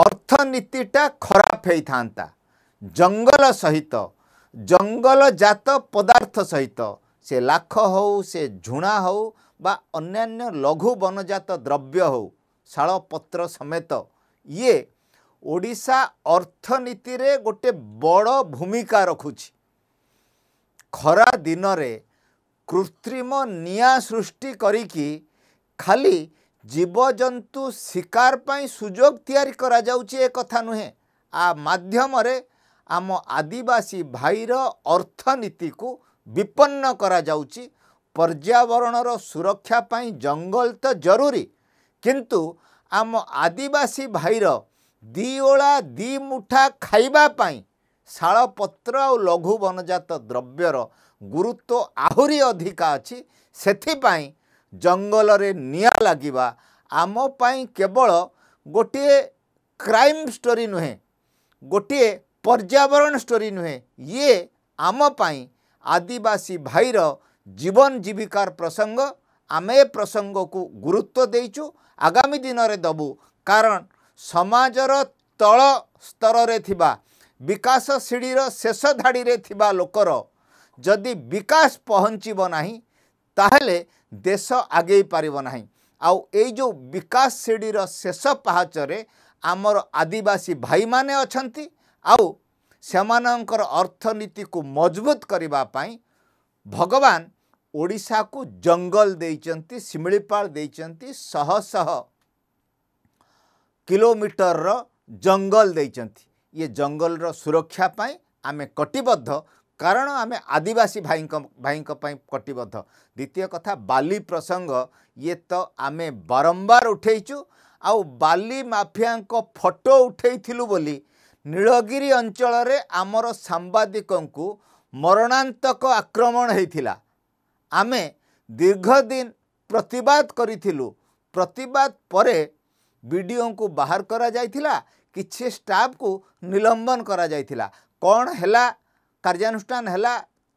ଅର୍ଥନୀତିଟା ଖରାପ ହେଇଥାନ୍ତା ଜଙ୍ଗଲ ସହିତ ଜଙ୍ଗଲଜାତ ପଦାର୍ଥ ସହିତ ସେ ଲାଖ ହଉ ସେ ଝୁଣା ହଉ ବା ଅନ୍ୟାନ୍ୟ ଲଘୁ ବନଜାତ ଦ୍ରବ୍ୟ ହଉ ଶାଳପତ୍ର ସମେତ ଇଏ ଓଡ଼ିଶା ଅର୍ଥନୀତିରେ ଗୋଟେ ବଡ଼ ଭୂମିକା ରଖୁଛି ଖରା ଦିନରେ କୃତ୍ରିମ ନିଆଁ ସୃଷ୍ଟି କରିକି ଖାଲି ଜୀବଜନ୍ତୁ ଶିକାର ପାଇଁ ସୁଯୋଗ ତିଆରି କରାଯାଉଛି ଏ କଥା ନୁହେଁ ଆ ମାଧ୍ୟମରେ ଆମ ଆଦିବାସୀ ଭାଇର ଅର୍ଥନୀତିକୁ ବିପନ୍ନ କରାଯାଉଛି ପର୍ଯ୍ୟାବରଣର ସୁରକ୍ଷା ପାଇଁ ଜଙ୍ଗଲ ତ ଜରୁରୀ କିନ୍ତୁ ଆମ ଆଦିବାସୀ ଭାଇର ଦିଓଳା ଦି ମୁଠା ଖାଇବା ପାଇଁ ଶାଳପତ୍ର ଆଉ ଲଘୁ ବନଜାତ ଦ୍ରବ୍ୟର ଗୁରୁତ୍ୱ ଆହୁରି ଅଧିକା ଅଛି ସେଥିପାଇଁ ଜଙ୍ଗଲରେ ନିଆଁ ଲାଗିବା ଆମ ପାଇଁ କେବଳ ଗୋଟିଏ କ୍ରାଇମ୍ ଷ୍ଟୋରି ନୁହେଁ ଗୋଟିଏ ପର୍ଯ୍ୟାବରଣ ଷ୍ଟୋରି ନୁହେଁ ଇଏ ଆମ ପାଇଁ ଆଦିବାସୀ ଭାଇର ଜୀବନ ଜୀବିକାର ପ୍ରସଙ୍ଗ ଆମେ ଏ ପ୍ରସଙ୍ଗକୁ ଗୁରୁତ୍ୱ ଦେଇଛୁ ଆଗାମୀ ଦିନରେ ଦେବୁ କାରଣ ସମାଜର ତଳ ସ୍ତରରେ ଥିବା ବିକାଶ ଶିଢ଼ିର ଶେଷ ଧାଡ଼ିରେ ଥିବା ଲୋକର ଯଦି ବିକାଶ ପହଞ୍ଚିବ ନାହିଁ ତାହେଲେ ଦେଶ ଆଗେଇ ପାରିବ ନାହିଁ ଆଉ ଏଇ ଯେଉଁ ବିକାଶ ଶ୍ରେଣୀର ଶେଷ ପାହାଚରେ ଆମର ଆଦିବାସୀ ଭାଇମାନେ ଅଛନ୍ତି ଆଉ ସେମାନଙ୍କର ଅର୍ଥନୀତିକୁ ମଜବୁତ କରିବା ପାଇଁ ଭଗବାନ ଓଡ଼ିଶାକୁ ଜଙ୍ଗଲ ଦେଇଛନ୍ତି ଶିମିଳିପାଳ ଦେଇଛନ୍ତି ଶହ ଶହ କିଲୋମିଟରର ଜଙ୍ଗଲ ଦେଇଛନ୍ତି ଇଏ ଜଙ୍ଗଲର ସୁରକ୍ଷା ପାଇଁ ଆମେ କଟିବଦ୍ଧ କାରଣ ଆମେ ଆଦିବାସୀ ଭାଇଙ୍କ ଭାଇଙ୍କ ପାଇଁ କଟିବଦ୍ଧ ଦ୍ୱିତୀୟ କଥା ବାଲି ପ୍ରସଙ୍ଗ ଇଏ ତ ଆମେ ବାରମ୍ବାର ଉଠେଇଛୁ ଆଉ ବାଲି ମାଫିଆଙ୍କ ଫଟୋ ଉଠେଇଥିଲୁ ବୋଲି ନୀଳଗିରି ଅଞ୍ଚଳରେ ଆମର ସାମ୍ବାଦିକଙ୍କୁ ମରଣାନ୍ତକ ଆକ୍ରମଣ ହୋଇଥିଲା ଆମେ ଦୀର୍ଘ ଦିନ ପ୍ରତିବାଦ କରିଥିଲୁ ପ୍ରତିବାଦ ପରେ ବିଡ଼ିଓଙ୍କୁ ବାହାର କରାଯାଇଥିଲା କିଛି ଷ୍ଟାଫ୍କୁ ନିଲମ୍ବନ କରାଯାଇଥିଲା କ'ଣ ହେଲା କାର୍ଯ୍ୟାନୁଷ୍ଠାନ ହେଲା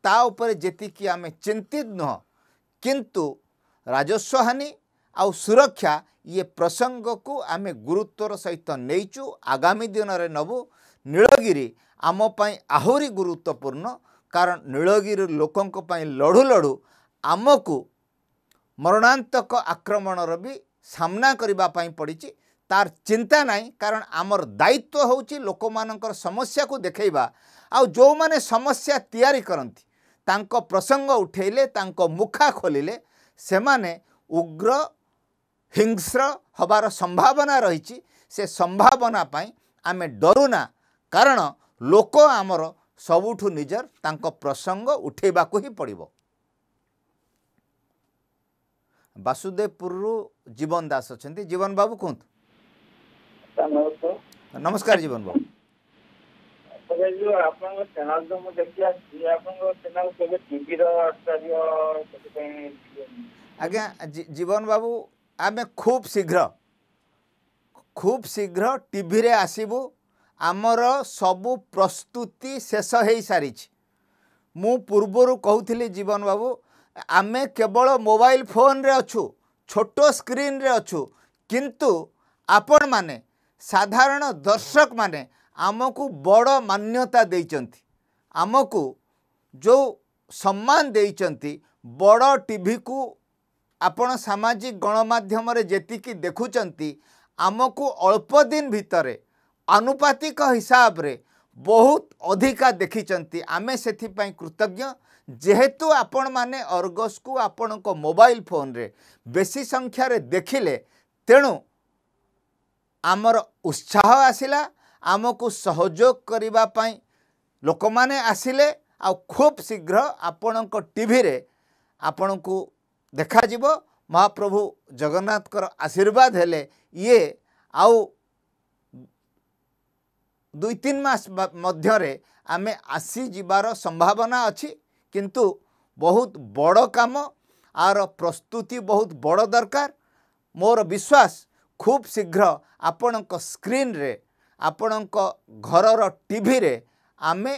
ତା ଉପରେ ଯେତିକି ଆମେ ଚିନ୍ତିତ ନୁହଁ କିନ୍ତୁ ରାଜସ୍ୱହାନି ଆଉ ସୁରକ୍ଷା ଇଏ ପ୍ରସଙ୍ଗକୁ ଆମେ ଗୁରୁତ୍ୱର ସହିତ ନେଇଛୁ ଆଗାମୀ ଦିନରେ ନେବୁ ନୀଳଗିରି ଆମ ପାଇଁ ଆହୁରି ଗୁରୁତ୍ୱପୂର୍ଣ୍ଣ କାରଣ ନୀଳଗିରି ଲୋକଙ୍କ ପାଇଁ ଲଢ଼ୁ ଲଢ଼ୁ ଆମକୁ ମରଣାନ୍ତକ ଆକ୍ରମଣର ବି ସାମ୍ନା କରିବା ପାଇଁ ପଡ଼ିଛି ତାର ଚିନ୍ତା ନାହିଁ କାରଣ ଆମର ଦାୟିତ୍ୱ ହେଉଛି ଲୋକମାନଙ୍କର ସମସ୍ୟାକୁ ଦେଖେଇବା ଆଉ ଯେଉଁମାନେ ସମସ୍ୟା ତିଆରି କରନ୍ତି ତାଙ୍କ ପ୍ରସଙ୍ଗ ଉଠାଇଲେ ତାଙ୍କ ମୁଖା ଖୋଲିଲେ ସେମାନେ ଉଗ୍ର ହିଂସ୍ର ହେବାର ସମ୍ଭାବନା ରହିଛି ସେ ସମ୍ଭାବନା ପାଇଁ ଆମେ ଡରୁନା କାରଣ ଲୋକ ଆମର ସବୁଠୁ ନିଜର ତାଙ୍କ ପ୍ରସଙ୍ଗ ଉଠାଇବାକୁ ହିଁ ପଡ଼ିବ ବାସୁଦେବପୁରରୁ ଜୀବନ ଦାସ ଅଛନ୍ତି ଜୀବନ ବାବୁ କୁହନ୍ତୁ ନମସ୍କାର ଜୀବନ ବାବୁ ଆଜ୍ଞା ଜୀବନ ବାବୁ ଆମେ ଖୁବ୍ ଶୀଘ୍ର ଖୁବ୍ ଶୀଘ୍ର ଟିଭିରେ ଆସିବୁ ଆମର ସବୁ ପ୍ରସ୍ତୁତି ଶେଷ ହୋଇସାରିଛି ମୁଁ ପୂର୍ବରୁ କହୁଥିଲି ଜୀବନ ବାବୁ ଆମେ କେବଳ ମୋବାଇଲ ଫୋନ୍ରେ ଅଛୁ ଛୋଟ ସ୍କ୍ରିନରେ ଅଛୁ କିନ୍ତୁ ଆପଣମାନେ ସାଧାରଣ ଦର୍ଶକମାନେ ଆମକୁ ବଡ଼ ମାନ୍ୟତା ଦେଇଛନ୍ତି ଆମକୁ ଯେଉଁ ସମ୍ମାନ ଦେଇଛନ୍ତି ବଡ଼ ଟିଭିକୁ ଆପଣ ସାମାଜିକ ଗଣମାଧ୍ୟମରେ ଯେତିକି ଦେଖୁଛନ୍ତି ଆମକୁ ଅଳ୍ପ ଦିନ ଭିତରେ ଆନୁପାତିକ ହିସାବରେ ବହୁତ ଅଧିକା ଦେଖିଛନ୍ତି ଆମେ ସେଥିପାଇଁ କୃତଜ୍ଞ ଯେହେତୁ ଆପଣମାନେ ଅର୍ଗସ୍କୁ ଆପଣଙ୍କ ମୋବାଇଲ ଫୋନ୍ରେ ବେଶୀ ସଂଖ୍ୟାରେ ଦେଖିଲେ ତେଣୁ ଆମର ଉତ୍ସାହ ଆସିଲା ଆମକୁ ସହଯୋଗ କରିବା ପାଇଁ ଲୋକମାନେ ଆସିଲେ ଆଉ ଖୁବ୍ ଶୀଘ୍ର ଆପଣଙ୍କ ଟିଭିରେ ଆପଣଙ୍କୁ ଦେଖାଯିବ ମହାପ୍ରଭୁ ଜଗନ୍ନାଥଙ୍କର ଆଶୀର୍ବାଦ ହେଲେ ଇଏ ଆଉ ଦୁଇ ତିନି ମାସ ମଧ୍ୟରେ ଆମେ ଆସିଯିବାର ସମ୍ଭାବନା ଅଛି କିନ୍ତୁ ବହୁତ ବଡ଼ କାମ ଆର ପ୍ରସ୍ତୁତି ବହୁତ ବଡ଼ ଦରକାର ମୋର ବିଶ୍ୱାସ ଖୁବ୍ ଶୀଘ୍ର ଆପଣଙ୍କ ସ୍କ୍ରିନ୍ରେ ଆପଣଙ୍କ ଘରର ଟିଭିରେ ଆମେ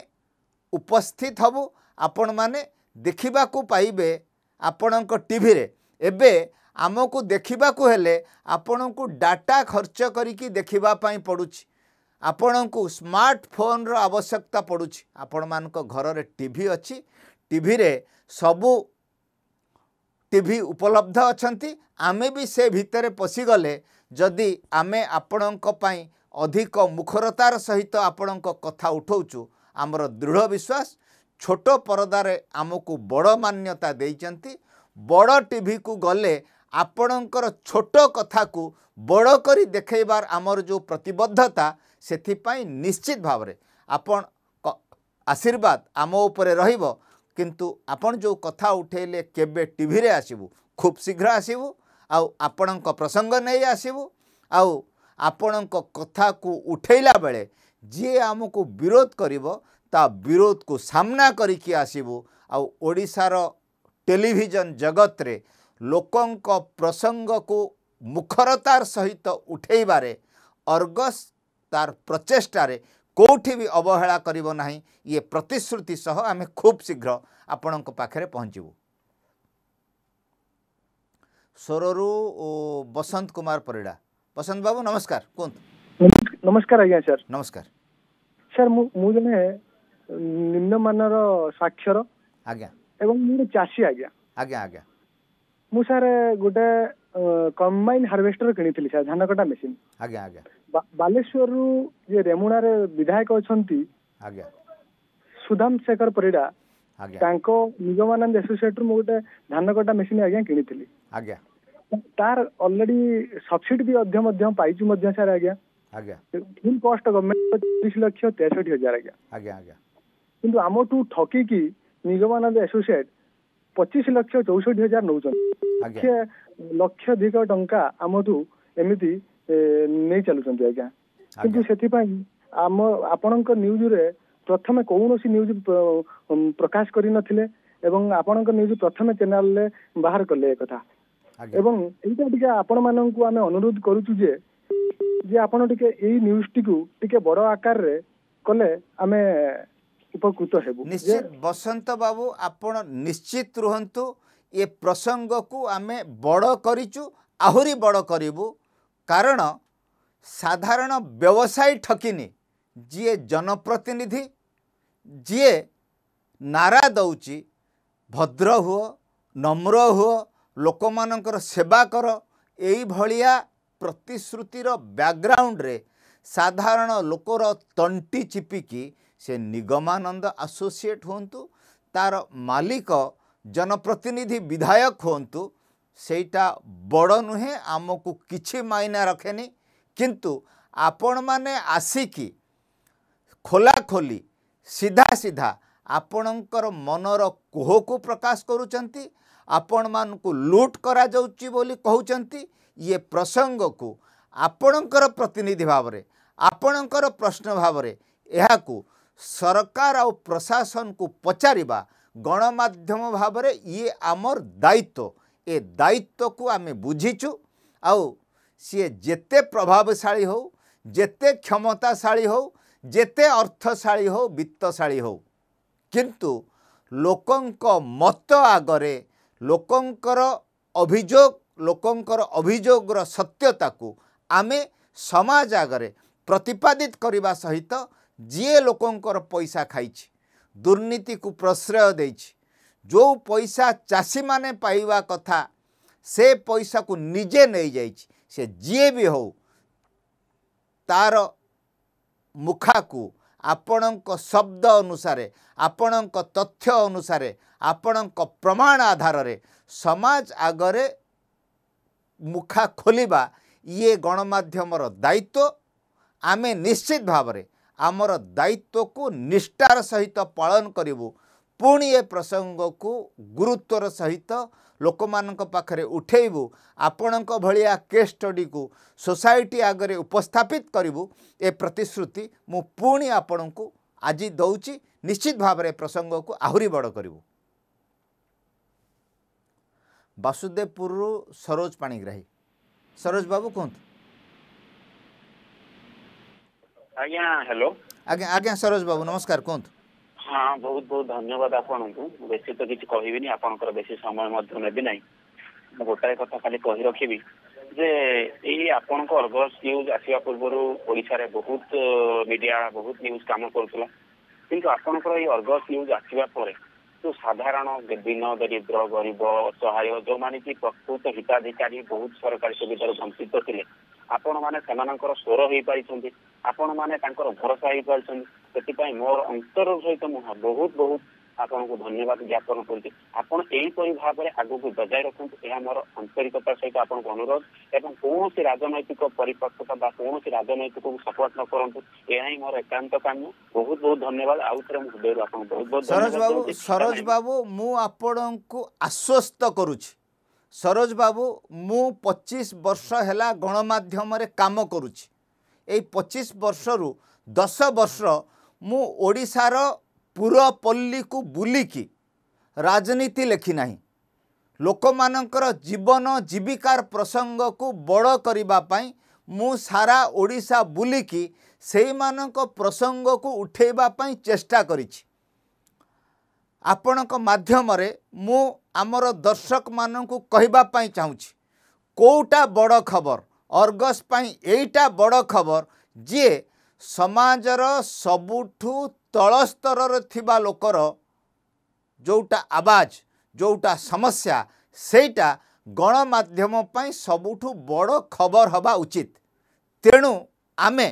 ଉପସ୍ଥିତ ହେବୁ ଆପଣମାନେ ଦେଖିବାକୁ ପାଇବେ ଆପଣଙ୍କ ଟିଭିରେ ଏବେ ଆମକୁ ଦେଖିବାକୁ ହେଲେ ଆପଣଙ୍କୁ ଡାଟା ଖର୍ଚ୍ଚ କରିକି ଦେଖିବା ପାଇଁ ପଡ଼ୁଛି ଆପଣଙ୍କୁ ସ୍ମାର୍ଟଫୋନ୍ର ଆବଶ୍ୟକତା ପଡ଼ୁଛି ଆପଣମାନଙ୍କ ଘରରେ ଟିଭି ଅଛି ଟିଭିରେ ସବୁ ଟିଭି ଉପଲବ୍ଧ ଅଛନ୍ତି ଆମେ ବି ସେ ଭିତରେ ପଶିଗଲେ ଯଦି ଆମେ ଆପଣଙ୍କ ପାଇଁ ଅଧିକ ମୁଖରତାର ସହିତ ଆପଣଙ୍କ କଥା ଉଠାଉଛୁ ଆମର ଦୃଢ଼ ବିଶ୍ୱାସ ଛୋଟ ପରଦାରେ ଆମକୁ ବଡ଼ ମାନ୍ୟତା ଦେଇଛନ୍ତି ବଡ଼ ଟିଭିକୁ ଗଲେ ଆପଣଙ୍କର ଛୋଟ କଥାକୁ ବଡ଼ କରି ଦେଖେଇବାର ଆମର ଯେଉଁ ପ୍ରତିବଦ୍ଧତା ସେଥିପାଇଁ ନିଶ୍ଚିତ ଭାବରେ ଆପଣ ଆଶୀର୍ବାଦ ଆମ ଉପରେ ରହିବ କିନ୍ତୁ ଆପଣ ଯେଉଁ କଥା ଉଠାଇଲେ କେବେ ଟିଭିରେ ଆସିବୁ ଖୁବ୍ ଶୀଘ୍ର ଆସିବୁ ଆଉ ଆପଣଙ୍କ ପ୍ରସଙ୍ଗ ନେଇ ଆସିବୁ ଆଉ ଆପଣଙ୍କ କଥାକୁ ଉଠେଇଲା ବେଳେ ଯିଏ ଆମକୁ ବିରୋଧ କରିବ ତା ବିରୋଧକୁ ସାମ୍ନା କରିକି ଆସିବୁ ଆଉ ଓଡ଼ିଶାର ଟେଲିଭିଜନ ଜଗତରେ ଲୋକଙ୍କ ପ୍ରସଙ୍ଗକୁ ମୁଖରତାର ସହିତ ଉଠେଇବାରେ ଅର୍ଗସ୍ ତାର ପ୍ରଚେଷ୍ଟାରେ କେଉଁଠି ବି ଅବହେଳା କରିବ ନାହିଁ ଇଏ ପ୍ରତିଶ୍ରୁତି ସହ ଆମେ ଖୁବ୍ ଶୀଘ୍ର ଆପଣଙ୍କ ପାଖରେ ପହଞ୍ଚିବୁ ସ୍ୱରରୁ ବସନ୍ତ କୁମାର ପରିଡ଼ା ବସନ୍ତ ବାବୁ ନମସ୍କାର କୁହନ୍ତୁ ନମସ୍କାର ଆଜ୍ଞା ସାର୍ ନମସ୍କାର ସାର୍ ମୁଁ ଜଣେ ନିମ୍ନମାନର ସ୍ୱାକ୍ଷର ଆଜ୍ଞା ଏବଂ ମୁଁ ଗୋଟେ ଚାଷୀ ଆଜ୍ଞା ଆଜ୍ଞା ଆଜ୍ଞା ମୁଁ ସାର୍ ଗୋଟେ କମ୍ବାଇନ୍ ହାର୍ଭେଷ୍ଟର କିଣିଥିଲି ସାର୍ ଧାନ କଟା ମେସିନ୍ ଆଜ୍ଞା ଆଜ୍ଞା ବାଲେଶ୍ୱରରୁ ଯିଏ ରେମୁଣାରେ ବିଧାୟକ ଅଛନ୍ତି ଆଜ୍ଞା ସୁଦାମ ଶେଖର ପରିଡ଼ା ତାଙ୍କ ନିଗମାନନ୍ଦ ଆସୋସିଏଟରୁ ମୁଁ ଗୋଟେ ଧାନ କଟା ମେସିନ୍ ଆଜ୍ଞା କିଣିଥିଲି ଆଜ୍ଞା ତାର ଅଲରେଡି ସବସିଡି ବି ଅଧିକ ମଧ୍ୟ ପାଇଛୁ ମଧ୍ୟ ସାର୍ ଆଜ୍ଞା ଆଜ୍ଞା ଫୁଲ କଷ୍ଟ ଗଭର୍ଣ୍ଣମେଣ୍ଟ ତିରିଶ ଲକ୍ଷ ତେଷଠି ହଜାର ଆଜ୍ଞା ଆଜ୍ଞା ଆଜ୍ଞା କିନ୍ତୁ ଆମଠୁ ଠକିକି ନିଗମାନନ୍ଦ ଆସୋସିଏଟ୍ ପଚିଶ ଲକ୍ଷ ଚଉଷଠି ହଜାର ନେଉଛନ୍ତି ଲକ୍ଷେ ଅଧିକ ଟଙ୍କା ଆମଠୁ ଏମିତି ନେଇ ଚାଲୁଛନ୍ତି ଆଜ୍ଞା କିନ୍ତୁ ସେଥିପାଇଁ ଆମ ଆପଣଙ୍କ ନ୍ୟୁଜରେ ପ୍ରଥମେ କୌଣସି ନ୍ୟୁଜ ପ୍ରକାଶ କରିନଥିଲେ ଏବଂ ଆପଣଙ୍କ ନ୍ୟୁଜ ପ୍ରଥମେ ଚ୍ୟାନେଲରେ ବାହାର କଲେ କଥା ଏବଂ ଏଇଟା ଟିକେ ଆପଣମାନଙ୍କୁ ଆମେ ଅନୁରୋଧ କରୁଛୁ ଯେ ଯେ ଆପଣ ଟିକେ ଏଇ ନ୍ୟୁଜ ଟିକୁ ଟିକେ ବଡ ଆକାରରେ କଲେ ଆମେ ଉପକୃତ ହେବୁ ନିଶ୍ଚିତ ବସନ୍ତ ବାବୁ ଆପଣ ନିଶ୍ଚିତ ରୁହନ୍ତୁ ଏ ପ୍ରସଙ୍ଗକୁ ଆମେ ବଡ଼ କରିଛୁ ଆହୁରି ବଡ଼ କରିବୁ କାରଣ ସାଧାରଣ ବ୍ୟବସାୟୀ ଠକିନି ଯିଏ ଜନପ୍ରତିନିଧି ଯିଏ ନାରା ଦେଉଛି ଭଦ୍ର ହୁଅ ନମ୍ର ହୁଅ ଲୋକମାନଙ୍କର ସେବା କର ଏଇଭଳିଆ ପ୍ରତିଶ୍ରୁତିର ବ୍ୟାକ୍ଗ୍ରାଉଣ୍ଡରେ ସାଧାରଣ ଲୋକର ତଣ୍ଟି ଚିପିକି ସେ ନିଗମାନନ୍ଦ ଆସୋସିଏଟ୍ ହୁଅନ୍ତୁ ତା'ର ମାଲିକ ଜନପ୍ରତିନିଧି ବିଧାୟକ ହୁଅନ୍ତୁ ସେଇଟା ବଡ଼ ନୁହେଁ ଆମକୁ କିଛି ମାଇନା ରଖେନି କିନ୍ତୁ ଆପଣମାନେ ଆସିକି ଖୋଲାଖୋଲି ସିଧା ସିଧା ଆପଣଙ୍କର ମନର କୋହକୁ ପ୍ରକାଶ କରୁଛନ୍ତି ଆପଣମାନଙ୍କୁ ଲୁଟ୍ କରାଯାଉଛି ବୋଲି କହୁଛନ୍ତି ଇଏ ପ୍ରସଙ୍ଗକୁ ଆପଣଙ୍କର ପ୍ରତିନିଧି ଭାବରେ ଆପଣଙ୍କର ପ୍ରଶ୍ନ ଭାବରେ ଏହାକୁ ସରକାର ଆଉ ପ୍ରଶାସନକୁ ପଚାରିବା ଗଣମାଧ୍ୟମ ଭାବରେ ଇଏ ଆମର ଦାୟିତ୍ୱ ଏ ଦାୟିତ୍ୱକୁ ଆମେ ବୁଝିଛୁ ଆଉ ସିଏ ଯେତେ ପ୍ରଭାବଶାଳୀ ହେଉ ଯେତେ କ୍ଷମତାଶାଳୀ ହେଉ ଯେତେ ଅର୍ଥଶାଳୀ ହେଉ ବିତ୍ତଶାଳୀ ହେଉ କିନ୍ତୁ ଲୋକଙ୍କ ମତ ଆଗରେ ଲୋକଙ୍କର ଅଭିଯୋଗ ଲୋକଙ୍କର ଅଭିଯୋଗର ସତ୍ୟତାକୁ ଆମେ ସମାଜ ଆଗରେ ପ୍ରତିପାଦିତ କରିବା ସହିତ ଯିଏ ଲୋକଙ୍କର ପଇସା ଖାଇଛି ଦୁର୍ନୀତିକୁ ପ୍ରଶ୍ରୟ ଦେଇଛି ଯେଉଁ ପଇସା ଚାଷୀମାନେ ପାଇବା କଥା ସେ ପଇସାକୁ ନିଜେ ନେଇଯାଇଛି ସେ ଯିଏ ବି ହଉ ତାର ମୁଖାକୁ ଆପଣଙ୍କ ଶବ୍ଦ ଅନୁସାରେ ଆପଣଙ୍କ ତଥ୍ୟ ଅନୁସାରେ ଆପଣଙ୍କ ପ୍ରମାଣ ଆଧାରରେ ସମାଜ ଆଗରେ ମୁଖା ଖୋଲିବା ଇଏ ଗଣମାଧ୍ୟମର ଦାୟିତ୍ୱ ଆମେ ନିଶ୍ଚିତ ଭାବରେ ଆମର ଦାୟିତ୍ୱକୁ ନିଷ୍ଠାର ସହିତ ପାଳନ କରିବୁ ପୁଣି ଏ ପ୍ରସଙ୍ଗକୁ ଗୁରୁତ୍ୱର ସହିତ ଲୋକମାନଙ୍କ ପାଖରେ ଉଠାଇବୁ ଆପଣଙ୍କ ଭଳିଆ କେସ୍ ଷ୍ଟଡ଼ିକୁ ସୋସାଇଟି ଆଗରେ ଉପସ୍ଥାପିତ କରିବୁ ଏ ପ୍ରତିଶ୍ରୁତି ମୁଁ ପୁଣି ଆପଣଙ୍କୁ ଆଜି ଦେଉଛି ନିଶ୍ଚିତ ଭାବରେ ପ୍ରସଙ୍ଗକୁ ଆହୁରି ବଡ଼ କରିବୁ ବାସୁଦେବପୁରରୁ ସରୋଜ ପାଣିଗ୍ରାହୀ ସରୋଜ ବାବୁ କୁହନ୍ତୁ ଆଜ୍ଞା ହ୍ୟାଲୋ ଆଜ୍ଞା ଆଜ୍ଞା ସରୋଜ ବାବୁ ନମସ୍କାର କୁହନ୍ତୁ ହଁ ବହୁତ ବହୁତ ଧନ୍ୟବାଦ ଆପଣଙ୍କୁ ବେଶୀ ତ କିଛି କହିବିନି ଆପଣଙ୍କର ବେଶୀ ସମୟ ମଧ୍ୟ ନେବି ନାହିଁ ମୁଁ ଗୋଟାଏ କଥା ଖାଲି କହି ରଖିବି ଯେ ଏଇ ଆପଣଙ୍କ ଅର୍ଗସ୍ ନ୍ୟୁଜ୍ ଆସିବା ପୂର୍ବରୁ ଓଡ଼ିଶାରେ ବହୁତ ମିଡ଼ିଆ ବହୁତ ନ୍ୟୁଜ୍ କାମ କରୁଥିଲା କିନ୍ତୁ ଆପଣଙ୍କର ଏଇ ଅର୍ଗସ୍ ନ୍ୟୁଜ୍ ଆସିବା ପରେ ଯୋଉ ସାଧାରଣ ଦିନ ଦରିଦ୍ର ଗରିବ ଅସହାୟ ଯୋଉମାନେ କି ପ୍ରକୃତ ହିତାଧିକାରୀ ବହୁତ ସରକାରୀ ସୁବିଧାରୁ ବଞ୍ଚିତ ଥିଲେ ଆପଣମାନେ ସେମାନଙ୍କର ସ୍ୱର ହେଇପାରିଛନ୍ତି ଆପଣମାନେ ତାଙ୍କର ଭରସା ହେଇପାରିଛନ୍ତି ସେଥିପାଇଁ ମୋର ଅନ୍ତର ସହିତ ମୁଁ ବହୁତ ବହୁତ ଆପଣଙ୍କୁ ଧନ୍ୟବାଦ ଜ୍ଞାପନ କରୁଛି ଆପଣ ଏହିପରି ଭାବରେ ଆଗକୁ ବଜାୟ ରଖନ୍ତୁ ଏହା ମୋର ଆନ୍ତରିକତା ସହିତ ଆପଣଙ୍କୁ ଅନୁରୋଧ ଏବଂ କୌଣସି ରାଜନୈତିକ ପରିପକ୍ୱତା ବା କୌଣସି ରାଜନୈତିକକୁ ସପୋର୍ଟ ନ କରନ୍ତୁ ଏହା ହିଁ ମୋର ଏକାନ୍ତ କାମ ବହୁତ ବହୁତ ଧନ୍ୟବାଦ ଆଉ ଥରେ ମୁଁ ହୃଦୟରୁ ଆପଣଙ୍କୁ ବହୁତ ବହୁତ ସରୋଜ ବାବୁ ସରୋଜ ବାବୁ ମୁଁ ଆପଣଙ୍କୁ ଆଶ୍ୱସ୍ତ କରୁଛି ସରୋଜ ବାବୁ ମୁଁ ପଚିଶ ବର୍ଷ ହେଲା ଗଣମାଧ୍ୟମରେ କାମ କରୁଛି ଏଇ ପଚିଶ ବର୍ଷରୁ ଦଶ ବର୍ଷ ମୁଁ ଓଡ଼ିଶାର ପୁରପଲ୍ଲୀକୁ ବୁଲିକି ରାଜନୀତି ଲେଖିନାହିଁ ଲୋକମାନଙ୍କର ଜୀବନ ଜୀବିକାର ପ୍ରସଙ୍ଗକୁ ବଡ଼ କରିବା ପାଇଁ ମୁଁ ସାରା ଓଡ଼ିଶା ବୁଲିକି ସେଇମାନଙ୍କ ପ୍ରସଙ୍ଗକୁ ଉଠାଇବା ପାଇଁ ଚେଷ୍ଟା କରିଛି ଆପଣଙ୍କ ମାଧ୍ୟମରେ ମୁଁ ଆମର ଦର୍ଶକମାନଙ୍କୁ କହିବା ପାଇଁ ଚାହୁଁଛି କେଉଁଟା ବଡ଼ ଖବର ଅର୍ଗସ୍ ପାଇଁ ଏଇଟା ବଡ଼ ଖବର ଯିଏ ସମାଜର ସବୁଠୁ ତଳସ୍ତରରେ ଥିବା ଲୋକର ଯେଉଁଟା ଆବାଜ ଯେଉଁଟା ସମସ୍ୟା ସେଇଟା ଗଣମାଧ୍ୟମ ପାଇଁ ସବୁଠୁ ବଡ଼ ଖବର ହେବା ଉଚିତ ତେଣୁ ଆମେ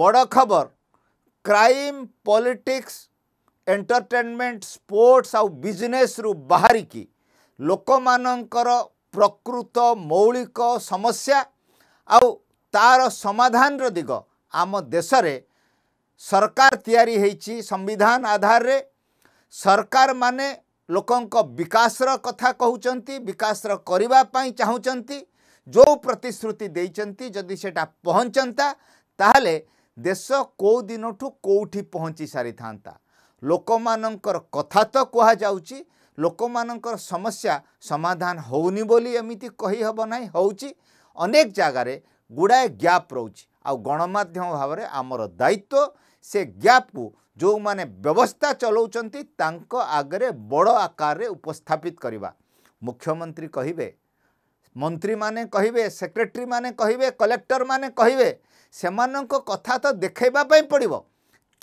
ବଡ଼ ଖବର କ୍ରାଇମ୍ ପଲିଟିକ୍ସ ଏଣ୍ଟରଟେନମେଣ୍ଟ ସ୍ପୋର୍ଟସ୍ ଆଉ ବିଜନେସ୍ରୁ ବାହାରିକି ଲୋକମାନଙ୍କର ପ୍ରକୃତ ମୌଳିକ ସମସ୍ୟା ଆଉ ତାର ସମାଧାନର ଦିଗ ଆମ ଦେଶରେ ସରକାର ତିଆରି ହେଇଛି ସମ୍ବିଧାନ ଆଧାରରେ ସରକାରମାନେ ଲୋକଙ୍କ ବିକାଶର କଥା କହୁଛନ୍ତି ବିକାଶର କରିବା ପାଇଁ ଚାହୁଁଛନ୍ତି ଯେଉଁ ପ୍ରତିଶ୍ରୁତି ଦେଇଛନ୍ତି ଯଦି ସେଟା ପହଞ୍ଚନ୍ତା ତାହେଲେ ଦେଶ କେଉଁ ଦିନଠୁ କେଉଁଠି ପହଞ୍ଚି ସାରିଥାନ୍ତା ଲୋକମାନଙ୍କର କଥା ତ କୁହାଯାଉଛି ଲୋକମାନଙ୍କର ସମସ୍ୟା ସମାଧାନ ହେଉନି ବୋଲି ଏମିତି କହିହେବ ନାହିଁ ହେଉଛି ଅନେକ ଜାଗାରେ ଗୁଡ଼ାଏ ଗ୍ୟାପ୍ ରହୁଛି ଆଉ ଗଣମାଧ୍ୟମ ଭାବରେ ଆମର ଦାୟିତ୍ୱ ସେ ଗ୍ୟାପ୍କୁ ଯେଉଁମାନେ ବ୍ୟବସ୍ଥା ଚଲାଉଛନ୍ତି ତାଙ୍କ ଆଗରେ ବଡ଼ ଆକାରରେ ଉପସ୍ଥାପିତ କରିବା ମୁଖ୍ୟମନ୍ତ୍ରୀ କହିବେ ମନ୍ତ୍ରୀମାନେ କହିବେ ସେକ୍ରେଟେରୀମାନେ କହିବେ କଲେକ୍ଟରମାନେ କହିବେ ସେମାନଙ୍କ କଥା ତ ଦେଖାଇବା ପାଇଁ ପଡ଼ିବ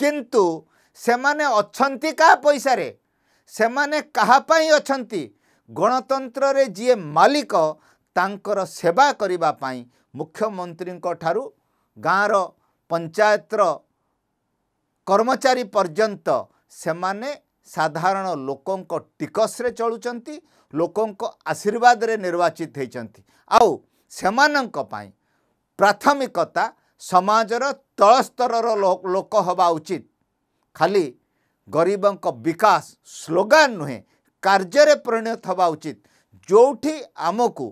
କିନ୍ତୁ ସେମାନେ ଅଛନ୍ତି କାହା ପଇସାରେ ସେମାନେ କାହା ପାଇଁ ଅଛନ୍ତି ଗଣତନ୍ତ୍ରରେ ଯିଏ ମାଲିକ ତାଙ୍କର ସେବା କରିବା ପାଇଁ ମୁଖ୍ୟମନ୍ତ୍ରୀଙ୍କ ଠାରୁ ଗାଁର ପଞ୍ଚାୟତର କର୍ମଚାରୀ ପର୍ଯ୍ୟନ୍ତ ସେମାନେ ସାଧାରଣ ଲୋକଙ୍କ ଟିକସରେ ଚଳୁଛନ୍ତି ଲୋକଙ୍କ ଆଶୀର୍ବାଦରେ ନିର୍ବାଚିତ ହୋଇଛନ୍ତି ଆଉ ସେମାନଙ୍କ ପାଇଁ ପ୍ରାଥମିକତା ସମାଜର ତଳସ୍ତରର ଲୋକ ହେବା ଉଚିତ ଖାଲି ଗରିବଙ୍କ ବିକାଶ ସ୍ଲୋଗାନ ନୁହେଁ କାର୍ଯ୍ୟରେ ପରିଣତ ହେବା ଉଚିତ ଯେଉଁଠି ଆମକୁ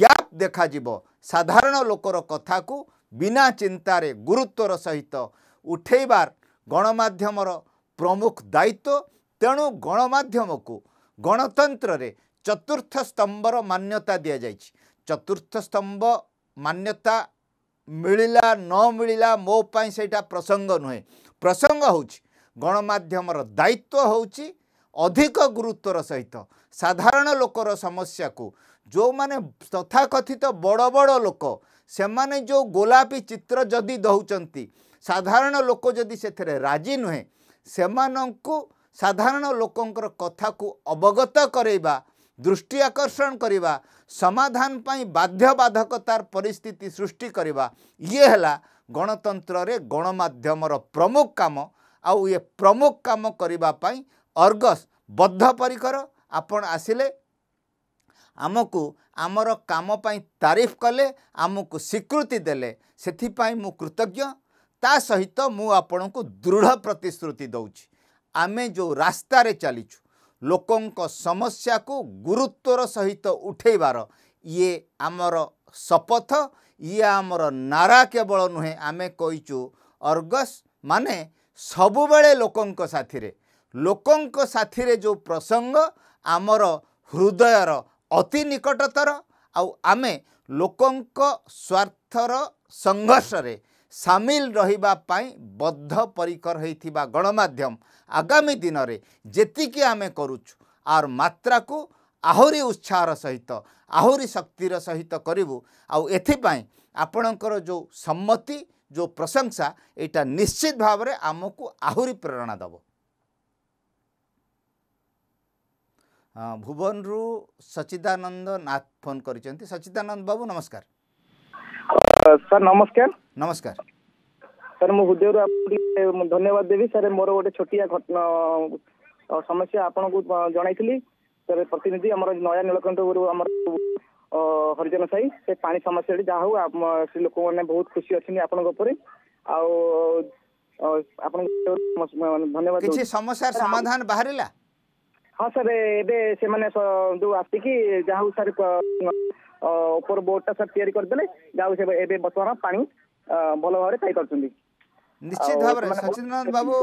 ଗ୍ୟାପ୍ ଦେଖାଯିବ ସାଧାରଣ ଲୋକର କଥାକୁ ବିନା ଚିନ୍ତାରେ ଗୁରୁତ୍ୱର ସହିତ ଉଠେଇବାର ଗଣମାଧ୍ୟମର ପ୍ରମୁଖ ଦାୟିତ୍ୱ ତେଣୁ ଗଣମାଧ୍ୟମକୁ ଗଣତନ୍ତ୍ରରେ ଚତୁର୍ଥ ସ୍ତମ୍ଭର ମାନ୍ୟତା ଦିଆଯାଇଛି ଚତୁର୍ଥ ସ୍ତମ୍ଭ ମାନ୍ୟତା ମିଳିଲା ନ ମିଳିଲା ମୋ ପାଇଁ ସେଇଟା ପ୍ରସଙ୍ଗ ନୁହେଁ ପ୍ରସଙ୍ଗ ହେଉଛି ଗଣମାଧ୍ୟମର ଦାୟିତ୍ୱ ହେଉଛି ଅଧିକ ଗୁରୁତ୍ୱର ସହିତ ସାଧାରଣ ଲୋକର ସମସ୍ୟାକୁ ଯେଉଁମାନେ ତଥାକଥିତ ବଡ଼ ବଡ଼ ଲୋକ ସେମାନେ ଯେଉଁ ଗୋଲାପୀ ଚିତ୍ର ଯଦି ଦେଉଛନ୍ତି ସାଧାରଣ ଲୋକ ଯଦି ସେଥିରେ ରାଜି ନୁହେଁ ସେମାନଙ୍କୁ ସାଧାରଣ ଲୋକଙ୍କର କଥାକୁ ଅବଗତ କରେଇବା ଦୃଷ୍ଟି ଆକର୍ଷଣ କରିବା ସମାଧାନ ପାଇଁ ବାଧ୍ୟବାଧକତାର ପରିସ୍ଥିତି ସୃଷ୍ଟି କରିବା ଇଏ ହେଲା ଗଣତନ୍ତ୍ରରେ ଗଣମାଧ୍ୟମର ପ୍ରମୁଖ କାମ ଆଉ ଇଏ ପ୍ରମୁଖ କାମ କରିବା ପାଇଁ ଅର୍ଗସ୍ ବଦ୍ଧପରିକର ଆପଣ ଆସିଲେ ଆମକୁ ଆମର କାମ ପାଇଁ ତାରିଫ କଲେ ଆମକୁ ସ୍ୱୀକୃତି ଦେଲେ ସେଥିପାଇଁ ମୁଁ କୃତଜ୍ଞ ତା ସହିତ ମୁଁ ଆପଣଙ୍କୁ ଦୃଢ଼ ପ୍ରତିଶ୍ରୁତି ଦେଉଛି ଆମେ ଯେଉଁ ରାସ୍ତାରେ ଚାଲିଛୁ ଲୋକଙ୍କ ସମସ୍ୟାକୁ ଗୁରୁତ୍ୱର ସହିତ ଉଠାଇବାର ଇଏ ଆମର ଶପଥ ଇଏ ଆମର ନାରା କେବଳ ନୁହେଁ ଆମେ କହିଛୁ ଅର୍ଗସ୍ ମାନେ ସବୁବେଳେ ଲୋକଙ୍କ ସାଥିରେ ଲୋକଙ୍କ ସାଥିରେ ଯେଉଁ ପ୍ରସଙ୍ଗ ଆମର ହୃଦୟର ଅତି ନିକଟତର ଆଉ ଆମେ ଲୋକଙ୍କ ସ୍ୱାର୍ଥର ସଂଘର୍ଷରେ ସାମିଲ ରହିବା ପାଇଁ ବଦ୍ଧପରିକର ହୋଇଥିବା ଗଣମାଧ୍ୟମ ଆଗାମୀ ଦିନରେ ଯେତିକି ଆମେ କରୁଛୁ ଆର୍ ମାତ୍ରାକୁ ଆହୁରି ଉତ୍ସାହର ସହିତ ଆହୁରି ଶକ୍ତିର ସହିତ କରିବୁ ଆଉ ଏଥିପାଇଁ ଆପଣଙ୍କର ଯେଉଁ ସମ୍ମତି ଯେଉଁ ପ୍ରଶଂସା ଏଇଟା ନିଶ୍ଚିତ ଭାବରେ ଆମକୁ ଆହୁରି ପ୍ରେରଣା ଦେବ ଭୁବନରୁ ସଚ୍ଚିଦାନନ୍ଦ ନାଥ ଫୋନ୍ କରିଛନ୍ତି ସଚ୍ଚିଦାନନ୍ଦ ବାବୁ ନମସ୍କାର ନମସ୍କାର ସାର୍ ନମସ୍କାର ନମସ୍କାର ସାର୍ ମୁଁ ହୃଦୟରୁ ଆପଣଙ୍କୁ ଧନ୍ୟବାଦ ଦେବି ସାର୍ ମୋର ଗୋଟେ ଛୋଟିଆ ସମସ୍ୟା ଆପଣଙ୍କୁ ଜଣାଇଥିଲି ସାର୍ ପ୍ରତିନିଧି ଆମର ନୟା ନୀଳକଣ୍ଠପୁର ଆମର ହରିଜନ ସାହି ସେ ପାଣି ସମସ୍ୟାଟି ଯାହା ହଉ ସେ ଲୋକମାନେ ବହୁତ ଖୁସି ଅଛନ୍ତି ଆପଣଙ୍କ ଉପରେ ଆଉ ଆପଣଙ୍କୁ ଧନ୍ୟବାଦ କିଛି ସମସ୍ୟାର ସମାଧାନ ବାହାରିଲା ହଁ ସାର୍ ଏବେ ସେମାନେ ଯୋଉ ଆସିକି ଯାହା ହଉ ସାର୍ ଉପର ବୋର୍ଡ ଟା ସାର୍ ତିଆରି କରିଦେଲେ ଯାହାକୁ ସେ ଏବେ ବର୍ତ୍ତମାନ ପାଣି ଭଲ ଭାବରେ ପାଇପାରୁଛନ୍ତି ନିଶ୍ଚିତ ଭାବରେ ସଚିନ ବାବୁ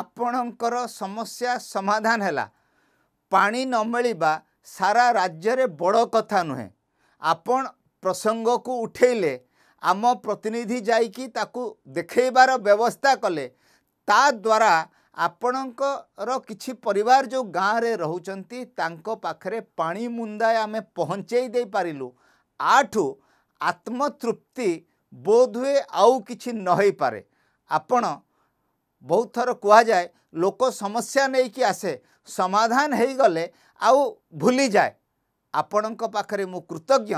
ଆପଣଙ୍କର ସମସ୍ୟା ସମାଧାନ ହେଲା ପାଣି ନ ମିଳିବା ସାରା ରାଜ୍ୟରେ ବଡ଼ କଥା ନୁହେଁ ଆପଣ ପ୍ରସଙ୍ଗକୁ ଉଠେଇଲେ ଆମ ପ୍ରତିନିଧି ଯାଇକି ତାକୁ ଦେଖେଇବାର ବ୍ୟବସ୍ଥା କଲେ ତା ଦ୍ୱାରା ଆପଣଙ୍କର କିଛି ପରିବାର ଯେଉଁ ଗାଁରେ ରହୁଛନ୍ତି ତାଙ୍କ ପାଖରେ ପାଣି ମୁନ୍ଦାଏ ଆମେ ପହଞ୍ଚେଇ ଦେଇପାରିଲୁ ଆଠୁ ଆତ୍ମତୃପ୍ତି ବୋଧ ହୁଏ ଆଉ କିଛି ନ ହେଇପାରେ ଆପଣ ବହୁତ ଥର କୁହାଯାଏ ଲୋକ ସମସ୍ୟା ନେଇକି ଆସେ ସମାଧାନ ହେଇଗଲେ ଆଉ ଭୁଲିଯାଏ ଆପଣଙ୍କ ପାଖରେ ମୁଁ କୃତଜ୍ଞ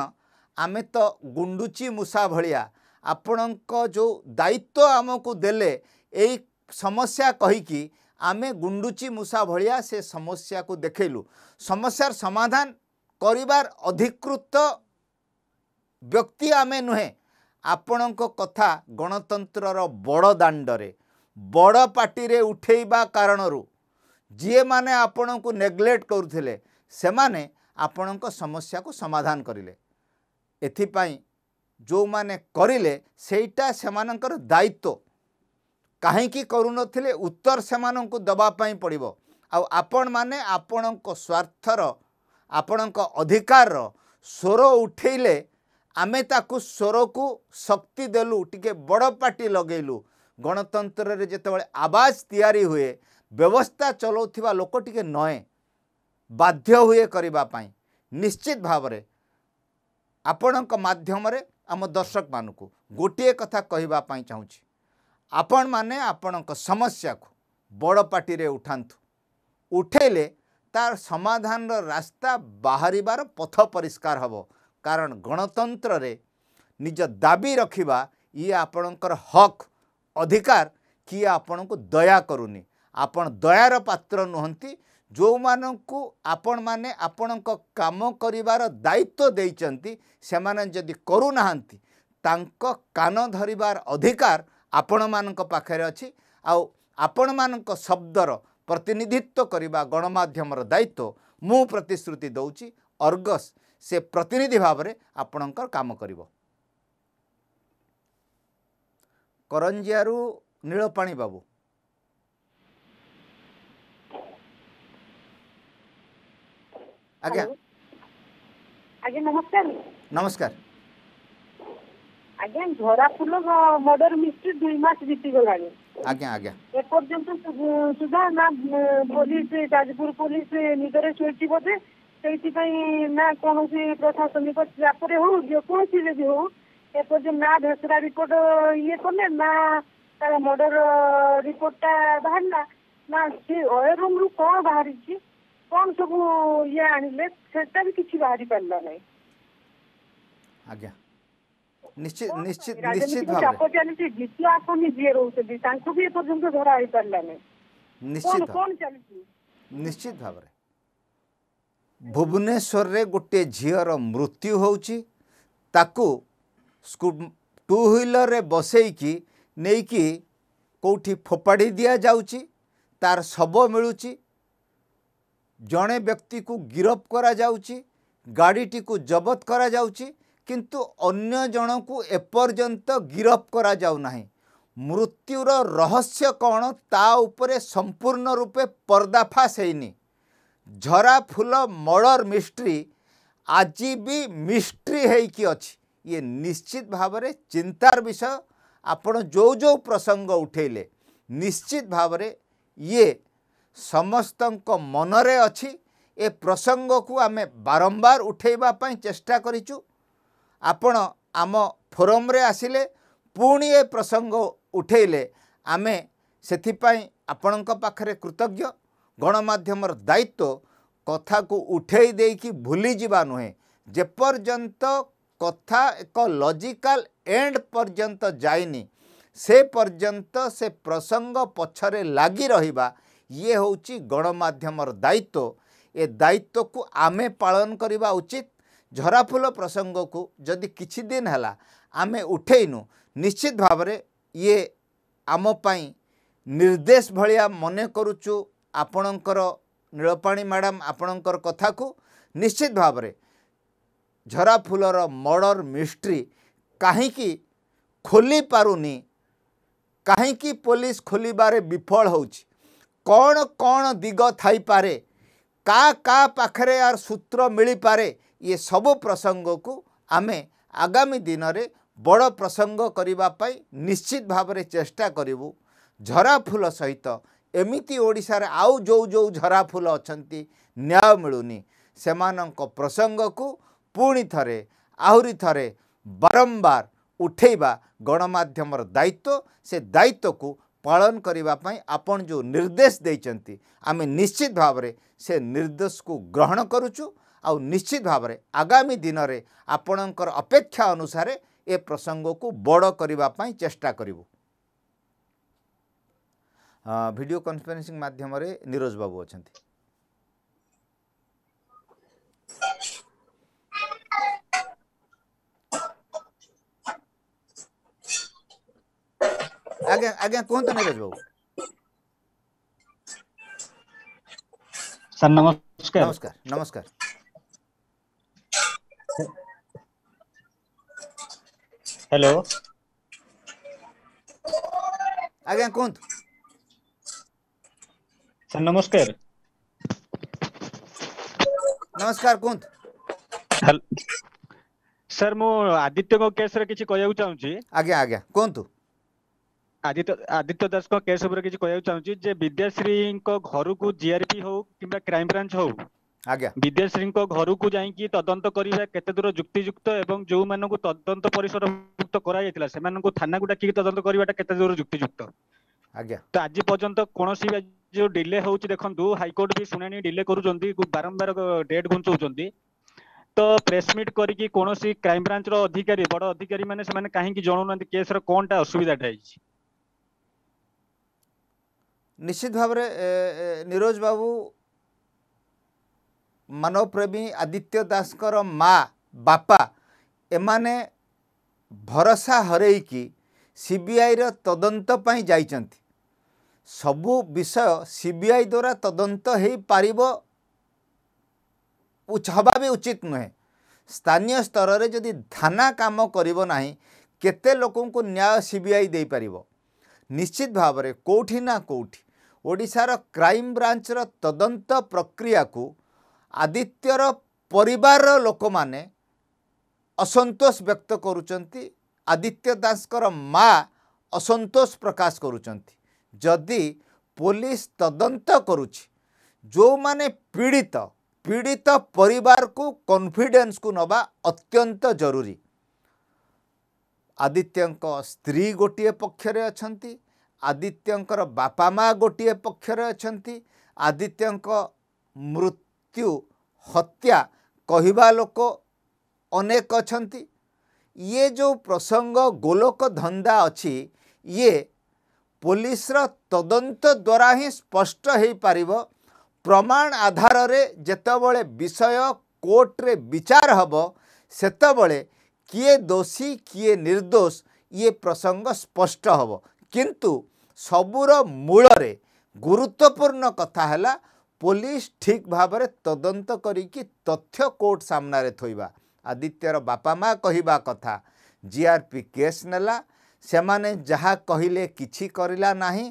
ଆମେ ତ ଗୁଣ୍ଡୁଚି ମୂଷା ଭଳିଆ ଆପଣଙ୍କ ଯେଉଁ ଦାୟିତ୍ୱ ଆମକୁ ଦେଲେ ଏଇ ସମସ୍ୟା କହିକି ଆମେ ଗୁଣ୍ଡୁଚି ମୂଷା ଭଳିଆ ସେ ସମସ୍ୟାକୁ ଦେଖେଇଲୁ ସମସ୍ୟାର ସମାଧାନ କରିବାର ଅଧିକୃତ ବ୍ୟକ୍ତି ଆମେ ନୁହେଁ ଆପଣଙ୍କ କଥା ଗଣତନ୍ତ୍ରର ବଡ଼ ଦାଣ୍ଡରେ ବଡ଼ ପାଟିରେ ଉଠେଇବା କାରଣରୁ ଯିଏମାନେ ଆପଣଙ୍କୁ ନେଗ୍ଲେକ୍ଟ କରୁଥିଲେ ସେମାନେ ଆପଣଙ୍କ ସମସ୍ୟାକୁ ସମାଧାନ କରିଲେ ଏଥିପାଇଁ ଯେଉଁମାନେ କରିଲେ ସେଇଟା ସେମାନଙ୍କର ଦାୟିତ୍ୱ କାହିଁକି କରୁନଥିଲେ ଉତ୍ତର ସେମାନଙ୍କୁ ଦେବା ପାଇଁ ପଡ଼ିବ ଆଉ ଆପଣମାନେ ଆପଣଙ୍କ ସ୍ୱାର୍ଥର ଆପଣଙ୍କ ଅଧିକାରର ସ୍ୱର ଉଠେଇଲେ ଆମେ ତାକୁ ସ୍ୱରକୁ ଶକ୍ତି ଦେଲୁ ଟିକେ ବଡ଼ ପାଟି ଲଗେଇଲୁ ଗଣତନ୍ତ୍ରରେ ଯେତେବେଳେ ଆବାଜ ତିଆରି ହୁଏ ବ୍ୟବସ୍ଥା ଚଲାଉଥିବା ଲୋକ ଟିକେ ନଏ ବାଧ୍ୟ ହୁଏ କରିବା ପାଇଁ ନିଶ୍ଚିତ ଭାବରେ ଆପଣଙ୍କ ମାଧ୍ୟମରେ ଆମ ଦର୍ଶକମାନଙ୍କୁ ଗୋଟିଏ କଥା କହିବା ପାଇଁ ଚାହୁଁଛି ଆପଣମାନେ ଆପଣଙ୍କ ସମସ୍ୟାକୁ ବଡ଼ ପାଟିରେ ଉଠାନ୍ତୁ ଉଠେଇଲେ ତାର ସମାଧାନର ରାସ୍ତା ବାହାରିବାର ପଥ ପରିଷ୍କାର ହେବ କାରଣ ଗଣତନ୍ତ୍ରରେ ନିଜ ଦାବି ରଖିବା ଇଏ ଆପଣଙ୍କର ହକ୍ ଅଧିକାର କିଏ ଆପଣଙ୍କୁ ଦୟା କରୁନି ଆପଣ ଦୟାର ପାତ୍ର ନୁହନ୍ତି ଯେଉଁମାନଙ୍କୁ ଆପଣମାନେ ଆପଣଙ୍କ କାମ କରିବାର ଦାୟିତ୍ୱ ଦେଇଛନ୍ତି ସେମାନେ ଯଦି କରୁନାହାନ୍ତି ତାଙ୍କ କାନ ଧରିବାର ଅଧିକାର ଆପଣମାନଙ୍କ ପାଖରେ ଅଛି ଆଉ ଆପଣମାନଙ୍କ ଶବ୍ଦର ପ୍ରତିନିଧିତ୍ୱ କରିବା ଗଣମାଧ୍ୟମର ଦାୟିତ୍ୱ ମୁଁ ପ୍ରତିଶ୍ରୁତି ଦେଉଛି ଅର୍ଗସ୍ ସେ ପ୍ରତିନିଧି ଭାବରେ ଆପଣଙ୍କର କାମ କରିବ କରଞ୍ଜିଆରୁ ନୀଳପାଣି ବାବୁ ଆଜ୍ଞା ଆଜ୍ଞା ନମସ୍କାର ନମସ୍କାର ଆଜ୍ଞା ଝରା ଫୁଲ ମର୍ଡର ମିଷ୍ଟ୍ରି ଦୁଇ ମାସ ବିତିଗଲାଣି ଆଜ୍ଞା ଆଜ୍ଞା ଏପର୍ଯ୍ୟନ୍ତ ସୁଦ୍ଧା ନା ପୋଲିସ ଯାଜପୁର ପୋଲିସ ନିଦରେ ଶୋଇଛି ବୋଧେ ସେଇଥିପାଇଁ ନା କୌଣସି ପ୍ରଶାସନିକ ଚାପରେ ହଉ ଯେକୌଣସି ଯଦି ହଉ ଏପର୍ଯ୍ୟନ୍ତ ନା ଭେସରା ରିପୋର୍ଟ ଇଏ କଲେ ନା ତାର ମର୍ଡର ରିପୋର୍ଟଟା ବାହାରିଲା ନା ସେ ଅୟ ରୁମ୍ରୁ କ'ଣ ବାହାରିଛି କ'ଣ ସବୁ ଇଏ ଆଣିଲେ ସେଟା ବି କିଛି ବାହାରି ପାରିଲା ନାହିଁ ଆଜ୍ଞା নিশ্চিত নিশ্চিত নিশ্চিত চাপচালিছে দ্বিতীয় আসামী যিয়ে রহুছন্তি তাঙ্কু বি এপর্যন্ত ধরা হই পারলানি নিশ্চিত কোন চালিছি নিশ্চিত ভাবরে ভুবনেশ্বরে গোটিଏ ଝିଅର ମୃତ୍ୟୁ ହେଉଛି ତାକୁ ଟୁ ହ୍ୱିଲରରେ ବସେଇକି ନେଇକି କେଉଁଠି ଫୋପାଡ଼ି ଦିଆଯାଉଛି ତାର ଶବ ମିଳୁଛି ଜଣେ ବ୍ୟକ୍ତିକୁ ଗିରଫ କରାଯାଉଛି ଗାଡ଼ିଟିକୁ ଜବତ କରାଯାଉଛି କିନ୍ତୁ ଅନ୍ୟ ଜଣଙ୍କୁ ଏପର୍ଯ୍ୟନ୍ତ ଗିରଫ କରାଯାଉନାହିଁ ମୃତ୍ୟୁର ରହସ୍ୟ କ'ଣ ତା ଉପରେ ସମ୍ପୂର୍ଣ୍ଣ ରୂପେ ପର୍ଦ୍ଦାଫାସ୍ ହେଇନି ଝରା ଫୁଲ ମଡ଼ର ମିଷ୍ଟ୍ରି ଆଜି ବି ମିଷ୍ଟ୍ରି ହେଇକି ଅଛି ଇଏ ନିଶ୍ଚିତ ଭାବରେ ଚିନ୍ତାର ବିଷୟ ଆପଣ ଯେଉଁ ଯେଉଁ ପ୍ରସଙ୍ଗ ଉଠାଇଲେ ନିଶ୍ଚିତ ଭାବରେ ଇଏ ସମସ୍ତଙ୍କ ମନରେ ଅଛି ଏ ପ୍ରସଙ୍ଗକୁ ଆମେ ବାରମ୍ବାର ଉଠାଇବା ପାଇଁ ଚେଷ୍ଟା କରିଛୁ ଆପଣ ଆମ ଫୋରମ୍ରେ ଆସିଲେ ପୁଣି ଏ ପ୍ରସଙ୍ଗ ଉଠାଇଲେ ଆମେ ସେଥିପାଇଁ ଆପଣଙ୍କ ପାଖରେ କୃତଜ୍ଞ ଗଣମାଧ୍ୟମର ଦାୟିତ୍ୱ କଥାକୁ ଉଠାଇ ଦେଇକି ଭୁଲିଯିବା ନୁହେଁ ଯେପର୍ଯ୍ୟନ୍ତ କଥା ଏକ ଲଜିକାଲ୍ ଏଣ୍ଡ ପର୍ଯ୍ୟନ୍ତ ଯାଇନି ସେ ପର୍ଯ୍ୟନ୍ତ ସେ ପ୍ରସଙ୍ଗ ପଛରେ ଲାଗି ରହିବା ଇଏ ହେଉଛି ଗଣମାଧ୍ୟମର ଦାୟିତ୍ୱ ଏ ଦାୟିତ୍ୱକୁ ଆମେ ପାଳନ କରିବା ଉଚିତ ଝରାଫୁଲ ପ୍ରସଙ୍ଗକୁ ଯଦି କିଛି ଦିନ ହେଲା ଆମେ ଉଠେଇନୁ ନିଶ୍ଚିତ ଭାବରେ ଇଏ ଆମ ପାଇଁ ନିର୍ଦ୍ଦେଶ ଭଳିଆ ମନେ କରୁଛୁ ଆପଣଙ୍କର ନୀଳପାଣି ମ୍ୟାଡ଼ାମ୍ ଆପଣଙ୍କର କଥାକୁ ନିଶ୍ଚିତ ଭାବରେ ଝରାଫୁଲର ମର୍ଡ଼ର ମିଷ୍ଟ୍ରି କାହିଁକି ଖୋଲି ପାରୁନି କାହିଁକି ପୋଲିସ ଖୋଲିବାରେ ବିଫଳ ହେଉଛି କ'ଣ କ'ଣ ଦିଗ ଥାଇପାରେ କା କା ପାଖରେ ଆର୍ ସୂତ୍ର ମିଳିପାରେ ଇଏ ସବୁ ପ୍ରସଙ୍ଗକୁ ଆମେ ଆଗାମୀ ଦିନରେ ବଡ଼ ପ୍ରସଙ୍ଗ କରିବା ପାଇଁ ନିଶ୍ଚିତ ଭାବରେ ଚେଷ୍ଟା କରିବୁ ଝରା ଫୁଲ ସହିତ ଏମିତି ଓଡ଼ିଶାରେ ଆଉ ଯେଉଁ ଯେଉଁ ଝରା ଫୁଲ ଅଛନ୍ତି ନ୍ୟାୟ ମିଳୁନି ସେମାନଙ୍କ ପ୍ରସଙ୍ଗକୁ ପୁଣି ଥରେ ଆହୁରି ଥରେ ବାରମ୍ବାର ଉଠାଇବା ଗଣମାଧ୍ୟମର ଦାୟିତ୍ୱ ସେ ଦାୟିତ୍ୱକୁ ପାଳନ କରିବା ପାଇଁ ଆପଣ ଯେଉଁ ନିର୍ଦ୍ଦେଶ ଦେଇଛନ୍ତି ଆମେ ନିଶ୍ଚିତ ଭାବରେ ସେ ନିର୍ଦ୍ଦେଶକୁ ଗ୍ରହଣ କରୁଛୁ ଆଉ ନିଶ୍ଚିତ ଭାବରେ ଆଗାମୀ ଦିନରେ ଆପଣଙ୍କର ଅପେକ୍ଷା ଅନୁସାରେ ଏ ପ୍ରସଙ୍ଗକୁ ବଡ଼ କରିବା ପାଇଁ ଚେଷ୍ଟା କରିବୁ ଭିଡ଼ିଓ କନଫରେନ୍ସିଂ ମାଧ୍ୟମରେ ନିରୋଜ ବାବୁ ଅଛନ୍ତି ଆଜ୍ଞା ଆଜ୍ଞା କୁହନ୍ତୁ ନିରୋଜ ବାବୁ ନମସ୍କାର ନମସ୍କାର हेलो ଆଜ୍ଞା କୁହନ୍ତୁ ସାର୍ ନମସ୍କାର ନମସ୍କାର କୁହନ୍ତୁ ସାର୍ ମୁଁ ଆଦିତ୍ୟଙ୍କ କେସ୍ରେ କିଛି କହିବାକୁ ଚାହୁଁଛି ଆଜ୍ଞା ଆଜ୍ଞା କୁହନ୍ତୁ ଆଦିତ୍ୟ ଆଦିତ୍ୟ ଦାସଙ୍କ କେସ୍ ଉପରେ କିଛି କହିବାକୁ ଚାହୁଁଛି ଯେ ବିଦ୍ୟାଶ୍ରୀଙ୍କ ଘରକୁ ଜିଆରପି ହଉ କିମ୍ବା କ୍ରାଇମବ୍ରାଞ୍ଚ ହଉ ଆଜ୍ଞା ବିଦ୍ୟାଶ୍ରୀଙ୍କ ଘରକୁ ଯାଇକି ତଦନ୍ତ କରିବା କେତେ ଦୂର ଯୁକ୍ତିଯୁକ୍ତ ଏବଂ ଯେଉଁମାନଙ୍କୁ ତଦନ୍ତ ପରିସରଭୁକ୍ତ କରାଯାଇଥିଲା ସେମାନଙ୍କୁ ଥାନାକୁ ଡାକିକି ତଦନ୍ତ କରିବାଟା କେତେ ଦୂର ଯୁକ୍ତିଯୁକ୍ତ ଆଜ୍ଞା ତ ଆଜି ପର୍ଯ୍ୟନ୍ତ କୌଣସି ଯୋଉ ଡିଲେ ହଉଛି ଦେଖନ୍ତୁ ହାଇକୋର୍ଟ ବି ଶୁଣାଣି ଡିଲେ କରୁଛନ୍ତି ବାରମ୍ବାର ଡେଟ୍ ଘୁଞ୍ଚଉଛନ୍ତି ତ ପ୍ରେସମିଟ୍ କରିକି କୌଣସି କ୍ରାଇମବ୍ରାଞ୍ଚର ଅଧିକାରୀ ବଡ ଅଧିକାରୀ ମାନେ ସେମାନେ କାହିଁକି ଜଣାଉନାହାନ୍ତି କେସ୍ର କଣଟା ଅସୁବିଧାଟା ହେଇଛି ନିଶ୍ଚିତ ଭାବରେ ନିରୋଜ ବାବୁ ମାନବପ୍ରେମୀ ଆଦିତ୍ୟ ଦାସଙ୍କର ମା ବାପା ଏମାନେ ଭରସା ହରେଇକି ସିବିଆଇର ତଦନ୍ତ ପାଇଁ ଯାଇଛନ୍ତି ସବୁ ବିଷୟ ସିବିଆଇ ଦ୍ୱାରା ତଦନ୍ତ ହେଇପାରିବ ହେବା ବି ଉଚିତ ନୁହେଁ ସ୍ଥାନୀୟ ସ୍ତରରେ ଯଦି ଥାନା କାମ କରିବ ନାହିଁ କେତେ ଲୋକଙ୍କୁ ନ୍ୟାୟ ସିବିଆଇ ଦେଇପାରିବ ନିଶ୍ଚିତ ଭାବରେ କେଉଁଠି ନା କେଉଁଠି ଓଡ଼ିଶାର କ୍ରାଇମ୍ ବ୍ରାଞ୍ଚର ତଦନ୍ତ ପ୍ରକ୍ରିୟାକୁ ଆଦିତ୍ୟର ପରିବାରର ଲୋକମାନେ ଅସନ୍ତୋଷ ବ୍ୟକ୍ତ କରୁଛନ୍ତି ଆଦିତ୍ୟ ଦାସଙ୍କର ମା ଅସନ୍ତୋଷ ପ୍ରକାଶ କରୁଛନ୍ତି ଯଦି ପୋଲିସ ତଦନ୍ତ କରୁଛି ଯେଉଁମାନେ ପୀଡ଼ିତ ପୀଡ଼ିତ ପରିବାରକୁ କନଫିଡେନ୍ସକୁ ନେବା ଅତ୍ୟନ୍ତ ଜରୁରୀ ଆଦିତ୍ୟଙ୍କ ସ୍ତ୍ରୀ ଗୋଟିଏ ପକ୍ଷରେ ଅଛନ୍ତି ଆଦିତ୍ୟଙ୍କର ବାପା ମା' ଗୋଟିଏ ପକ୍ଷରେ ଅଛନ୍ତି ଆଦିତ୍ୟଙ୍କ ମୃତ ମୃତ୍ୟୁ ହତ୍ୟା କହିବା ଲୋକ ଅନେକ ଅଛନ୍ତି ଇଏ ଯେଉଁ ପ୍ରସଙ୍ଗ ଗୋଲକ ଧନ୍ଦା ଅଛି ଇଏ ପୋଲିସର ତଦନ୍ତ ଦ୍ୱାରା ହିଁ ସ୍ପଷ୍ଟ ହୋଇପାରିବ ପ୍ରମାଣ ଆଧାରରେ ଯେତେବେଳେ ବିଷୟ କୋର୍ଟରେ ବିଚାର ହେବ ସେତେବେଳେ କିଏ ଦୋଷୀ କିଏ ନିର୍ଦ୍ଦୋଷ ଇଏ ପ୍ରସଙ୍ଗ ସ୍ପଷ୍ଟ ହେବ କିନ୍ତୁ ସବୁର ମୂଳରେ ଗୁରୁତ୍ୱପୂର୍ଣ୍ଣ କଥା ହେଲା ପୋଲିସ ଠିକ୍ ଭାବରେ ତଦନ୍ତ କରିକି ତଥ୍ୟ କୋର୍ଟ ସାମ୍ନାରେ ଥୋଇବା ଆଦିତ୍ୟର ବାପା ମା' କହିବା କଥା ଜିଆର୍ପି କେସ୍ ନେଲା ସେମାନେ ଯାହା କହିଲେ କିଛି କରିଲା ନାହିଁ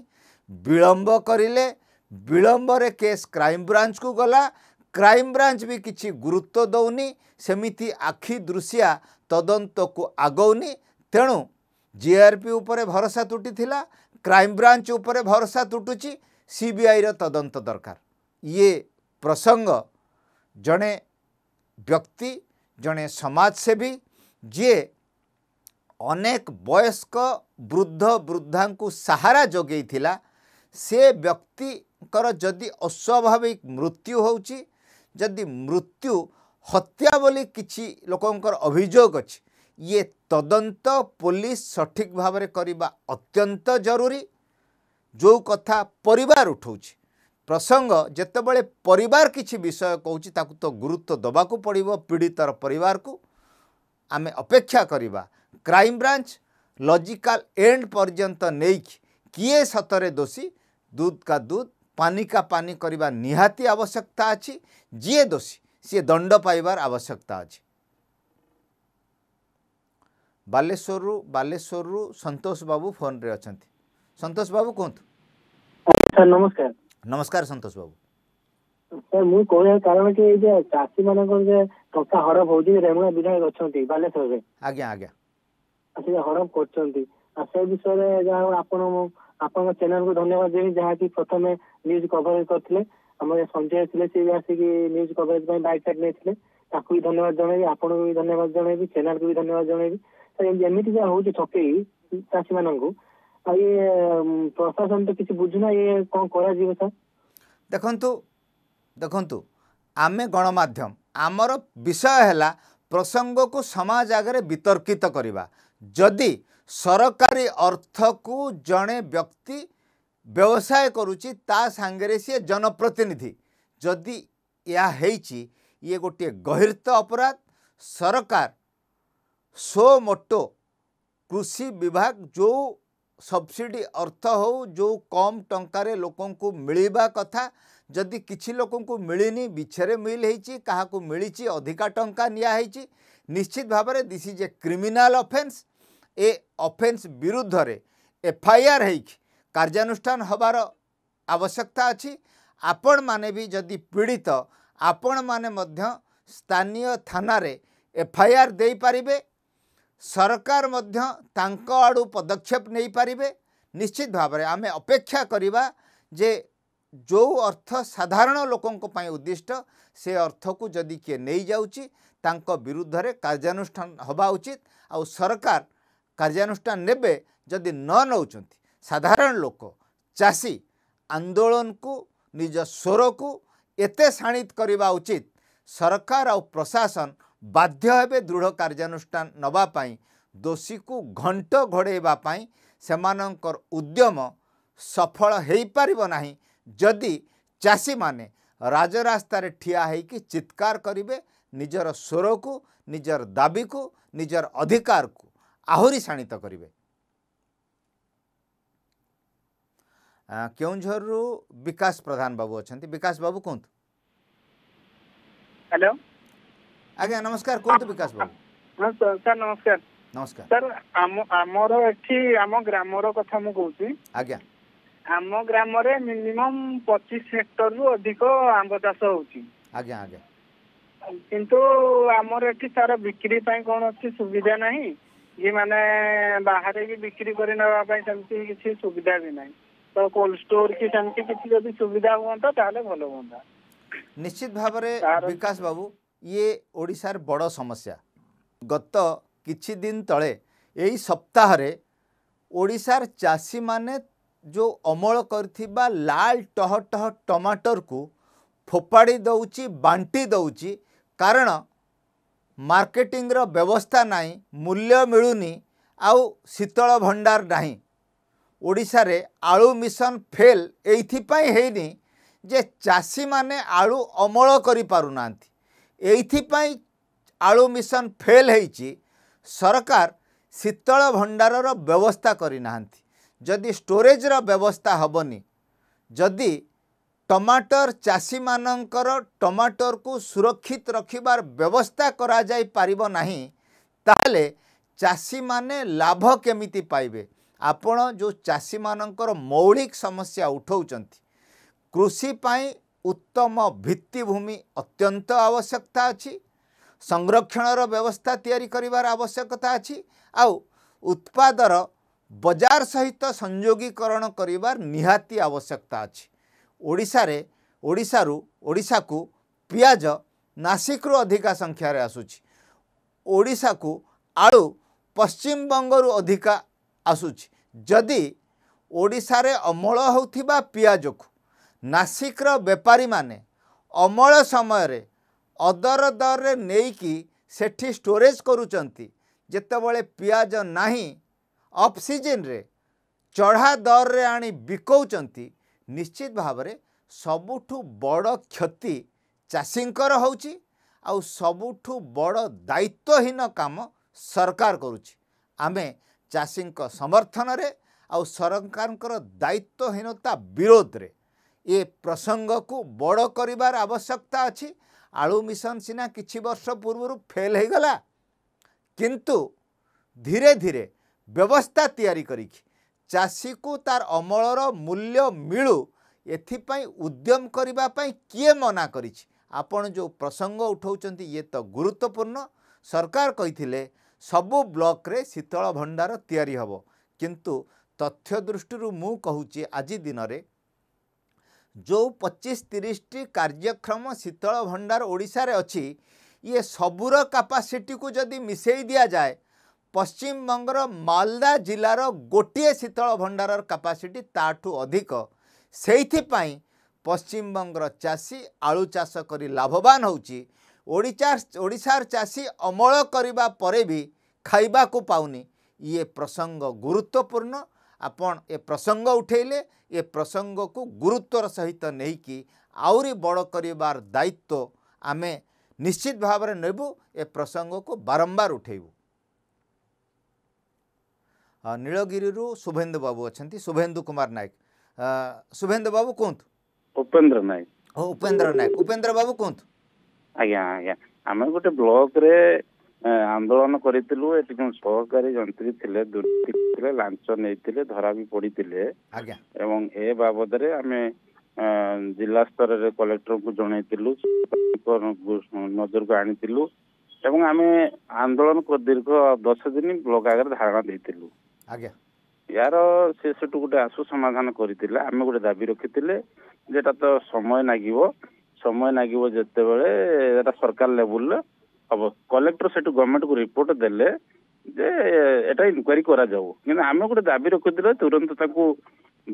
ବିଳମ୍ବ କରିଲେ ବିଳମ୍ବରେ କେସ୍ କ୍ରାଇମବ୍ରାଞ୍ଚକୁ ଗଲା କ୍ରାଇମବ୍ରାଞ୍ଚ ବି କିଛି ଗୁରୁତ୍ୱ ଦେଉନି ସେମିତି ଆଖି ଦୃଶିଆ ତଦନ୍ତକୁ ଆଗଉନି ତେଣୁ ଜିଆର୍ପି ଉପରେ ଭରସା ତୁଟିଥିଲା କ୍ରାଇମବ୍ରାଞ୍ଚ ଉପରେ ଭରସା ତୁଟୁଛି ସିବିଆଇର ତଦନ୍ତ ଦରକାର ये प्रसंग जड़े व्यक्ति जड़े समाजसेवी जे अनेक वयस्क वृद्ध वृद्धा को सहारा जगे से व्यक्ति जदि अस्वाभाविक मृत्यु होदि मृत्यु हत्या बोली किसी लोकंर अभोग अच्छे ये तदंत पुलिस सठिक भाव में अत्यंत जरूरी जो कथा परिवार उठाऊ प्रसंग प्रसङ्ग जतिर कि विषय तो गुरुत्व दबाकु पीडित रु आमे अपेक्षाको क्राइम ब्रान्च लजिकल एन्ड सतरे दोषी दूध का दूध पानी का पानी गरेर निहाति आवश्यकता अनि जिए दोषी सिए दण्ड आवश्यकता अच्छा बालेश्वरु बालेश्वरु सन्तोष बाबु फोन्रेन्स बाबु कु सर नमस्कार ନମସ୍କାର ସନ୍ତୋଷ ବାବୁ ସାର୍ ମୁଁ କହିବା କାରଣ କି ଏଇ ଯେ ଚାଷୀ ମାନଙ୍କର ଯେ ଟଙ୍କା ହଡପ ହଉଛି ରେମୁଣା ବିଧାୟକ ଅଛନ୍ତି ବାଲେଶ୍ୱରରେ ଆଜ୍ଞା ଆଜ୍ଞା ସେ ହଡପ କରୁଛନ୍ତି ଆଉ ସେ ବିଷୟରେ ଯାହା ହଉ ଆପଣ ଆପଣଙ୍କ ଚ୍ୟାନେଲକୁ ଧନ୍ୟବାଦ ଦେବି ଯାହାକି ପ୍ରଥମେ ନ୍ୟୁଜ କଭରେଜ କରିଥିଲେ ଆମର ସଞ୍ଜୟ ଥିଲେ ସେ ବି ଆସିକି ନ୍ୟୁଜ କଭରେଜ ପାଇଁ ବାଇକ୍ ସାଇଡ୍ ନେଇଥିଲେ ତାକୁ ବି ଧନ୍ୟବାଦ ଜଣେଇବି ଆପଣଙ୍କୁ ବି ଧନ୍ୟବାଦ ଜଣେଇବି ଚ୍ୟାନେଲକୁ ବି ଧନ୍ୟବାଦ ଜଣେଇବି ସାର୍ ଏମିତି ଯାହା ହଉଛି ଠକେଇ ଚାଷୀମାନଙ୍କୁ ଇଏ ପ୍ରଶାସନ ତ କିଛି ବୁଝୁନା ଇଏ କ'ଣ କରାଯିବ ସାର୍ ଦେଖନ୍ତୁ ଦେଖନ୍ତୁ ଆମେ ଗଣମାଧ୍ୟମ ଆମର ବିଷୟ ହେଲା ପ୍ରସଙ୍ଗକୁ ସମାଜ ଆଗରେ ବିତର୍କିତ କରିବା ଯଦି ସରକାରୀ ଅର୍ଥକୁ ଜଣେ ବ୍ୟକ୍ତି ବ୍ୟବସାୟ କରୁଛି ତା ସାଙ୍ଗରେ ସିଏ ଜନପ୍ରତିନିଧି ଯଦି ଏହା ହେଇଛି ଇଏ ଗୋଟିଏ ଗହିର୍ତ୍ତ ଅପରାଧ ସରକାର ସୋ ମୋଟୋ କୃଷି ବିଭାଗ ଯେଉଁ सब्सिडी अर्थ हो जो कम टकर मिलवा कथा जदि किसी लोक मिलनी बिछेरे मिल क्या मिली अधिका टाँचा निहाई निश्चित भाव this is a criminal offence a offence विरुद्ध एफआईआर हो कार्यानुष्ठान हबार आवश्यकता अच्छी आपण मैने जदि पीड़ित आपण मैने स्थानीय थाना एफआईआर दे पारे सरकार आड़ पदक्षेप नहीं पारे निश्चित भाव आम अपेक्षा करवा जे जो अर्थ साधारण लोक उद्दिष्ट से अर्थ को जदि किए नहीं विरुद्ध कार्यानुष्ठान हवा उचित आ सरकार कार्यानुष्ठान जदि न नौंट साधारण लोक चाषी आंदोलन को निज स्वर को ये साणित करवा उचित सरकार आ प्रशासन ବାଧ୍ୟ ହେବେ ଦୃଢ଼ କାର୍ଯ୍ୟାନୁଷ୍ଠାନ ନେବା ପାଇଁ ଦୋଷୀକୁ ଘଣ୍ଟ ଘୋଡ଼େଇବା ପାଇଁ ସେମାନଙ୍କର ଉଦ୍ୟମ ସଫଳ ହୋଇପାରିବ ନାହିଁ ଯଦି ଚାଷୀମାନେ ରାଜରାସ୍ତାରେ ଠିଆ ହୋଇକି ଚିତ୍କାର କରିବେ ନିଜର ସ୍ୱରକୁ ନିଜର ଦାବିକୁ ନିଜର ଅଧିକାରକୁ ଆହୁରି ଶାଣିତ କରିବେ କେଉଁଝରରୁ ବିକାଶ ପ୍ରଧାନ ବାବୁ ଅଛନ୍ତି ବିକାଶ ବାବୁ କୁହନ୍ତୁ ହ୍ୟାଲୋ ଆଜ୍ଞା ନମସ୍କାର କୁହନ୍ତୁ ବିକାଶ ବାବୁ ସାର୍ ନମସ୍କାର ନମସ୍କାର ସାର୍ ଆମ ଆମର ଏଠି ଆମ ଗ୍ରାମର କଥା ମୁଁ କହୁଛି ଆଜ୍ଞା ଆମ ଗ୍ରାମରେ ମିନିମମ୍ ପଚିଶ ହେକ୍ଟରରୁ ଅଧିକ ଆମ୍ବ ଚାଷ ହେଉଛି ଆଜ୍ଞା ଆଜ୍ଞା କିନ୍ତୁ ଆମର ଏଠି ତାର ବିକ୍ରି ପାଇଁ କଣ ଅଛି ସୁବିଧା ନାହିଁ କି ମାନେ ବାହାରେ ବି ବିକ୍ରି କରି ନେବା ପାଇଁ ସେମିତି କିଛି ସୁବିଧା ବି ନାହିଁ ତ କୋଲ୍ଡ ଷ୍ଟୋର କି ସେମିତି କିଛି ଯଦି ସୁବିଧା ହୁଅନ୍ତା ତାହେଲେ ଭଲ ହୁଅନ୍ତା ନିଶ୍ଚିତ ଭାବରେ ବିକାଶ ବାବୁ ଇଏ ଓଡ଼ିଶାର ବଡ଼ ସମସ୍ୟା ଗତ କିଛି ଦିନ ତଳେ ଏଇ ସପ୍ତାହରେ ଓଡ଼ିଶାର ଚାଷୀମାନେ ଯେଉଁ ଅମଳ କରିଥିବା ଲାଲ ଟହ ଟହ ଟମାଟରକୁ ଫୋପାଡ଼ି ଦେଉଛି ବାଣ୍ଟି ଦେଉଛି କାରଣ ମାର୍କେଟିଂର ବ୍ୟବସ୍ଥା ନାହିଁ ମୂଲ୍ୟ ମିଳୁନି ଆଉ ଶୀତଳ ଭଣ୍ଡାର ନାହିଁ ଓଡ଼ିଶାରେ ଆଳୁ ମିଶନ ଫେଲ୍ ଏଇଥିପାଇଁ ହେଇନି ଯେ ଚାଷୀମାନେ ଆଳୁ ଅମଳ କରିପାରୁନାହାନ୍ତି ଏଇଥିପାଇଁ ଆଳୁ ମିଶନ ଫେଲ୍ ହେଇଛି ସରକାର ଶୀତଳ ଭଣ୍ଡାରର ବ୍ୟବସ୍ଥା କରିନାହାନ୍ତି ଯଦି ଷ୍ଟୋରେଜ୍ର ବ୍ୟବସ୍ଥା ହେବନି ଯଦି ଟମାଟର ଚାଷୀମାନଙ୍କର ଟମାଟରକୁ ସୁରକ୍ଷିତ ରଖିବାର ବ୍ୟବସ୍ଥା କରାଯାଇପାରିବ ନାହିଁ ତାହେଲେ ଚାଷୀମାନେ ଲାଭ କେମିତି ପାଇବେ ଆପଣ ଯେଉଁ ଚାଷୀମାନଙ୍କର ମୌଳିକ ସମସ୍ୟା ଉଠାଉଛନ୍ତି କୃଷି ପାଇଁ ଉତ୍ତମ ଭିତ୍ତିଭୂମି ଅତ୍ୟନ୍ତ ଆବଶ୍ୟକତା ଅଛି ସଂରକ୍ଷଣର ବ୍ୟବସ୍ଥା ତିଆରି କରିବାର ଆବଶ୍ୟକତା ଅଛି ଆଉ ଉତ୍ପାଦର ବଜାର ସହିତ ସଂଯୋଗୀକରଣ କରିବାର ନିହାତି ଆବଶ୍ୟକତା ଅଛି ଓଡ଼ିଶାରେ ଓଡ଼ିଶାରୁ ଓଡ଼ିଶାକୁ ପିଆଜ ନାସିକରୁ ଅଧିକା ସଂଖ୍ୟାରେ ଆସୁଛି ଓଡ଼ିଶାକୁ ଆଳୁ ପଶ୍ଚିମବଙ୍ଗରୁ ଅଧିକା ଆସୁଛି ଯଦି ଓଡ଼ିଶାରେ ଅମଳ ହେଉଥିବା ପିଆଜକୁ ନାସିକର ବେପାରୀମାନେ ଅମଳ ସମୟରେ ଅଦର ଦରରେ ନେଇକି ସେଠି ଷ୍ଟୋରେଜ୍ କରୁଛନ୍ତି ଯେତେବେଳେ ପିଆଜ ନାହିଁ ଅଫ୍ ସିଜିନ୍ରେ ଚଢ଼ା ଦରରେ ଆଣି ବିକଉଛନ୍ତି ନିଶ୍ଚିତ ଭାବରେ ସବୁଠୁ ବଡ଼ କ୍ଷତି ଚାଷୀଙ୍କର ହେଉଛି ଆଉ ସବୁଠୁ ବଡ଼ ଦାୟିତ୍ୱହୀନ କାମ ସରକାର କରୁଛି ଆମେ ଚାଷୀଙ୍କ ସମର୍ଥନରେ ଆଉ ସରକାରଙ୍କର ଦାୟିତ୍ୱହୀନତା ବିରୋଧରେ ଏ ପ୍ରସଙ୍ଗକୁ ବଡ଼ କରିବାର ଆବଶ୍ୟକତା ଅଛି ଆଳୁ ମିଶନ ସିନା କିଛି ବର୍ଷ ପୂର୍ବରୁ ଫେଲ୍ ହୋଇଗଲା କିନ୍ତୁ ଧୀରେ ଧୀରେ ବ୍ୟବସ୍ଥା ତିଆରି କରିକି ଚାଷୀକୁ ତାର ଅମଳର ମୂଲ୍ୟ ମିଳୁ ଏଥିପାଇଁ ଉଦ୍ୟମ କରିବା ପାଇଁ କିଏ ମନା କରିଛି ଆପଣ ଯେଉଁ ପ୍ରସଙ୍ଗ ଉଠାଉଛନ୍ତି ଇଏ ତ ଗୁରୁତ୍ୱପୂର୍ଣ୍ଣ ସରକାର କହିଥିଲେ ସବୁ ବ୍ଲକରେ ଶୀତଳ ଭଣ୍ଡାର ତିଆରି ହେବ କିନ୍ତୁ ତଥ୍ୟ ଦୃଷ୍ଟିରୁ ମୁଁ କହୁଛି ଆଜି ଦିନରେ ଯେଉଁ ପଚିଶ ତିରିଶଟି କାର୍ଯ୍ୟକ୍ଷମ ଶୀତଳ ଭଣ୍ଡାର ଓଡ଼ିଶାରେ ଅଛି ଇଏ ସବୁର କାପାସିଟିକୁ ଯଦି ମିଶାଇ ଦିଆଯାଏ ପଶ୍ଚିମବଙ୍ଗର ମାଲଦା ଜିଲ୍ଲାର ଗୋଟିଏ ଶୀତଳ ଭଣ୍ଡାରର କାପାସିଟି ତାଠୁ ଅଧିକ ସେଇଥିପାଇଁ ପଶ୍ଚିମବଙ୍ଗର ଚାଷୀ ଆଳୁ ଚାଷ କରି ଲାଭବାନ ହେଉଛି ଓଡ଼ିଶା ଓଡ଼ିଶାର ଚାଷୀ ଅମଳ କରିବା ପରେ ବି ଖାଇବାକୁ ପାଉନି ଇଏ ପ୍ରସଙ୍ଗ ଗୁରୁତ୍ୱପୂର୍ଣ୍ଣ ଆପଣ ଏ ପ୍ରସଙ୍ଗ ଉଠାଇଲେ ଏ ପ୍ରସଙ୍ଗକୁ ଗୁରୁତ୍ୱର ସହିତ ନେଇକି ଆହୁରି ବଡ଼ କରିବାର ଦାୟିତ୍ୱ ଆମେ ନିଶ୍ଚିତ ଭାବରେ ନେବୁ ଏ ପ୍ରସଙ୍ଗକୁ ବାରମ୍ବାର ଉଠାଇବୁ ନୀଳଗିରିରୁ ଶୁଭେନ୍ଦୁ ବାବୁ ଅଛନ୍ତି ଶୁଭେନ୍ଦୁ କୁମାର ନାୟକ ଶୁଭେନ୍ଦୁ ବାବୁ କୁହନ୍ତୁ ଉପେନ୍ଦ୍ର ନାୟକ ଓ ଉପେନ୍ଦ୍ର ନାୟକ ଉପେନ୍ଦ୍ର ବାବୁ କୁହନ୍ତୁ ଆଜ୍ଞା ଆଜ୍ଞା ଆମେ ଗୋଟେ ବ୍ଲକରେ ଆନ୍ଦୋଳନ କରିଥିଲୁ ଏଠି ଯେଉଁ ସହକାରୀ ଯନ୍ତ୍ରୀ ଥିଲେ ଦୁର୍ନୀତି କରିଥିଲେ ଲାଞ୍ଚ ନେଇଥିଲେ ଧରା ବି ପଡିଥିଲେ ଏବଂ ଏ ବାବଦରେ ଆମେ ଜିଲ୍ଲା ସ୍ତରରେ କଲେକ୍ଟରଙ୍କୁ ଜଣେଇଥିଲୁ ନଜରକୁ ଆଣିଥିଲୁ ଏବଂ ଆମେ ଆନ୍ଦୋଳନ ଦୀର୍ଘ ଦଶ ଦିନ ବ୍ଲକ ଆଗରେ ଧାରଣା ଦେଇଥିଲୁ ଏହାର ସେ ସେଠୁ ଗୋଟେ ଆଶୁ ସମାଧାନ କରିଥିଲେ ଆମେ ଗୋଟେ ଦାବି ରଖିଥିଲେ ଯେ ଏଟା ତ ସମୟ ଲାଗିବ ସମୟ ଲାଗିବ ଯେତେବେଳେ ଏଟା ସରକାର ଲେବୁଲରେ ହବ କଲେକ୍ଟର ସେଠୁ ଗଭର୍ଣ୍ଣମେଣ୍ଟକୁ ରିପୋର୍ଟ ଦେଲେ ଯେ ଏଟା ଇନକ୍ୱାରି କରାଯାଉ କିନ୍ତୁ ଆମେ ଗୋଟେ ଦାବି ରଖିଥିଲେ ତୁରନ୍ତ ତାକୁ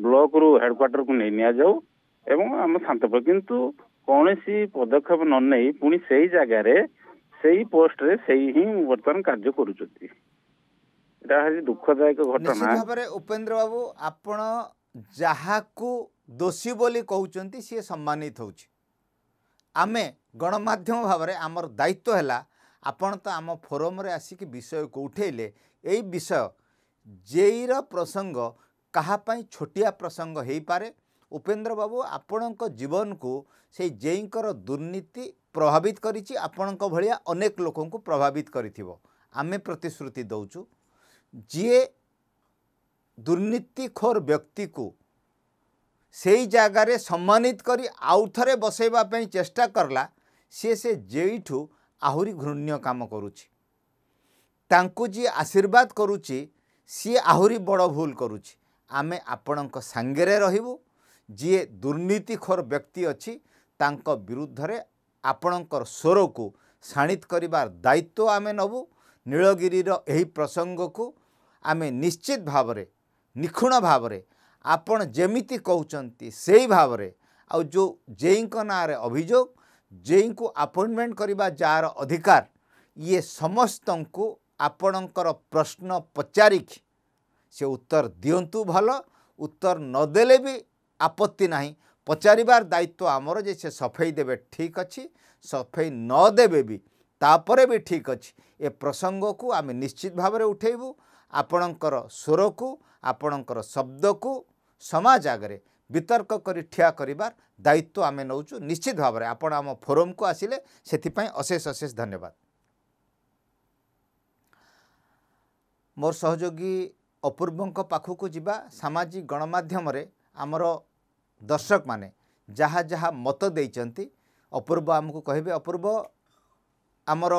ବ୍ଲକରୁ ହେଡକ୍ୱାର୍ଟରକୁ ନେଇ ନିଆଯାଉ ଏବଂ ଆମ ଶାନ୍ତ କିନ୍ତୁ କୌଣସି ପଦକ୍ଷେପ ନ ନେଇ ପୁଣି ସେଇ ଜାଗାରେ ସେଇ ପୋଷ୍ଟରେ ସେଇ ହିଁ ବର୍ତ୍ତମାନ କାର୍ଯ୍ୟ କରୁଛନ୍ତି ଏଟା ହେଉଛି ଦୁଃଖଦାୟକ ଘଟଣା ଉପେନ୍ଦ୍ର ବାବୁ ଆପଣ ଯାହାକୁ ଦୋଷୀ ବୋଲି କହୁଛନ୍ତି ସିଏ ସମ୍ମାନିତ ହେଉଛି ଆମେ ଗଣମାଧ୍ୟମ ଭାବରେ ଆମର ଦାୟିତ୍ୱ ହେଲା ଆପଣ ତ ଆମ ଫୋରମରେ ଆସିକି ବିଷୟକୁ ଉଠାଇଲେ ଏଇ ବିଷୟ ଜେଇର ପ୍ରସଙ୍ଗ କାହା ପାଇଁ ଛୋଟିଆ ପ୍ରସଙ୍ଗ ହେଇପାରେ ଉପେନ୍ଦ୍ରବାବୁ ଆପଣଙ୍କ ଜୀବନକୁ ସେଇ ଜେଇଙ୍କର ଦୁର୍ନୀତି ପ୍ରଭାବିତ କରିଛି ଆପଣଙ୍କ ଭଳିଆ ଅନେକ ଲୋକଙ୍କୁ ପ୍ରଭାବିତ କରିଥିବ ଆମେ ପ୍ରତିଶ୍ରୁତି ଦେଉଛୁ ଯିଏ ଦୁର୍ନୀତିଖୋର ବ୍ୟକ୍ତିକୁ ସେଇ ଜାଗାରେ ସମ୍ମାନିତ କରି ଆଉ ଥରେ ବସାଇବା ପାଇଁ ଚେଷ୍ଟା କଲା ସିଏ ସେ ଯେଉଁଠୁ ଆହୁରି ଘୃଣ୍ୟ କାମ କରୁଛି ତାଙ୍କୁ ଯିଏ ଆଶୀର୍ବାଦ କରୁଛି ସିଏ ଆହୁରି ବଡ଼ ଭୁଲ କରୁଛି ଆମେ ଆପଣଙ୍କ ସାଙ୍ଗରେ ରହିବୁ ଯିଏ ଦୁର୍ନୀତିଖୋର ବ୍ୟକ୍ତି ଅଛି ତାଙ୍କ ବିରୁଦ୍ଧରେ ଆପଣଙ୍କର ସ୍ୱରକୁ ସାଣିତ କରିବାର ଦାୟିତ୍ୱ ଆମେ ନେବୁ ନୀଳଗିରିର ଏହି ପ୍ରସଙ୍ଗକୁ ଆମେ ନିଶ୍ଚିତ ଭାବରେ ନିଖୁଣ ଭାବରେ ଆପଣ ଯେମିତି କହୁଛନ୍ତି ସେହି ଭାବରେ ଆଉ ଯେଉଁ ଜେଇଙ୍କ ନାଁରେ ଅଭିଯୋଗ ଯେଉଁଙ୍କୁ ଆପଏଣ୍ଟମେଣ୍ଟ କରିବା ଯାହାର ଅଧିକାର ଇଏ ସମସ୍ତଙ୍କୁ ଆପଣଙ୍କର ପ୍ରଶ୍ନ ପଚାରିକି ସେ ଉତ୍ତର ଦିଅନ୍ତୁ ଭଲ ଉତ୍ତର ନ ଦେଲେ ବି ଆପତ୍ତି ନାହିଁ ପଚାରିବାର ଦାୟିତ୍ୱ ଆମର ଯେ ସେ ସଫେଇ ଦେବେ ଠିକ୍ ଅଛି ସଫେଇ ନ ଦେବେ ବି ତାପରେ ବି ଠିକ୍ ଅଛି ଏ ପ୍ରସଙ୍ଗକୁ ଆମେ ନିଶ୍ଚିତ ଭାବରେ ଉଠାଇବୁ ଆପଣଙ୍କର ସ୍ୱରକୁ ଆପଣଙ୍କର ଶବ୍ଦକୁ ସମାଜ ଆଗରେ ବିତର୍କ କରି ଠିଆ କରିବାର ଦାୟିତ୍ୱ ଆମେ ନେଉଛୁ ନିଶ୍ଚିତ ଭାବରେ ଆପଣ ଆମ ଫୋରମ୍କୁ ଆସିଲେ ସେଥିପାଇଁ ଅଶେଷ ଅଶେଷ ଧନ୍ୟବାଦ ମୋର ସହଯୋଗୀ ଅପୂର୍ବଙ୍କ ପାଖକୁ ଯିବା ସାମାଜିକ ଗଣମାଧ୍ୟମରେ ଆମର ଦର୍ଶକମାନେ ଯାହା ଯାହା ମତ ଦେଇଛନ୍ତି ଅପୂର୍ବ ଆମକୁ କହିବେ ଅପୂର୍ବ ଆମର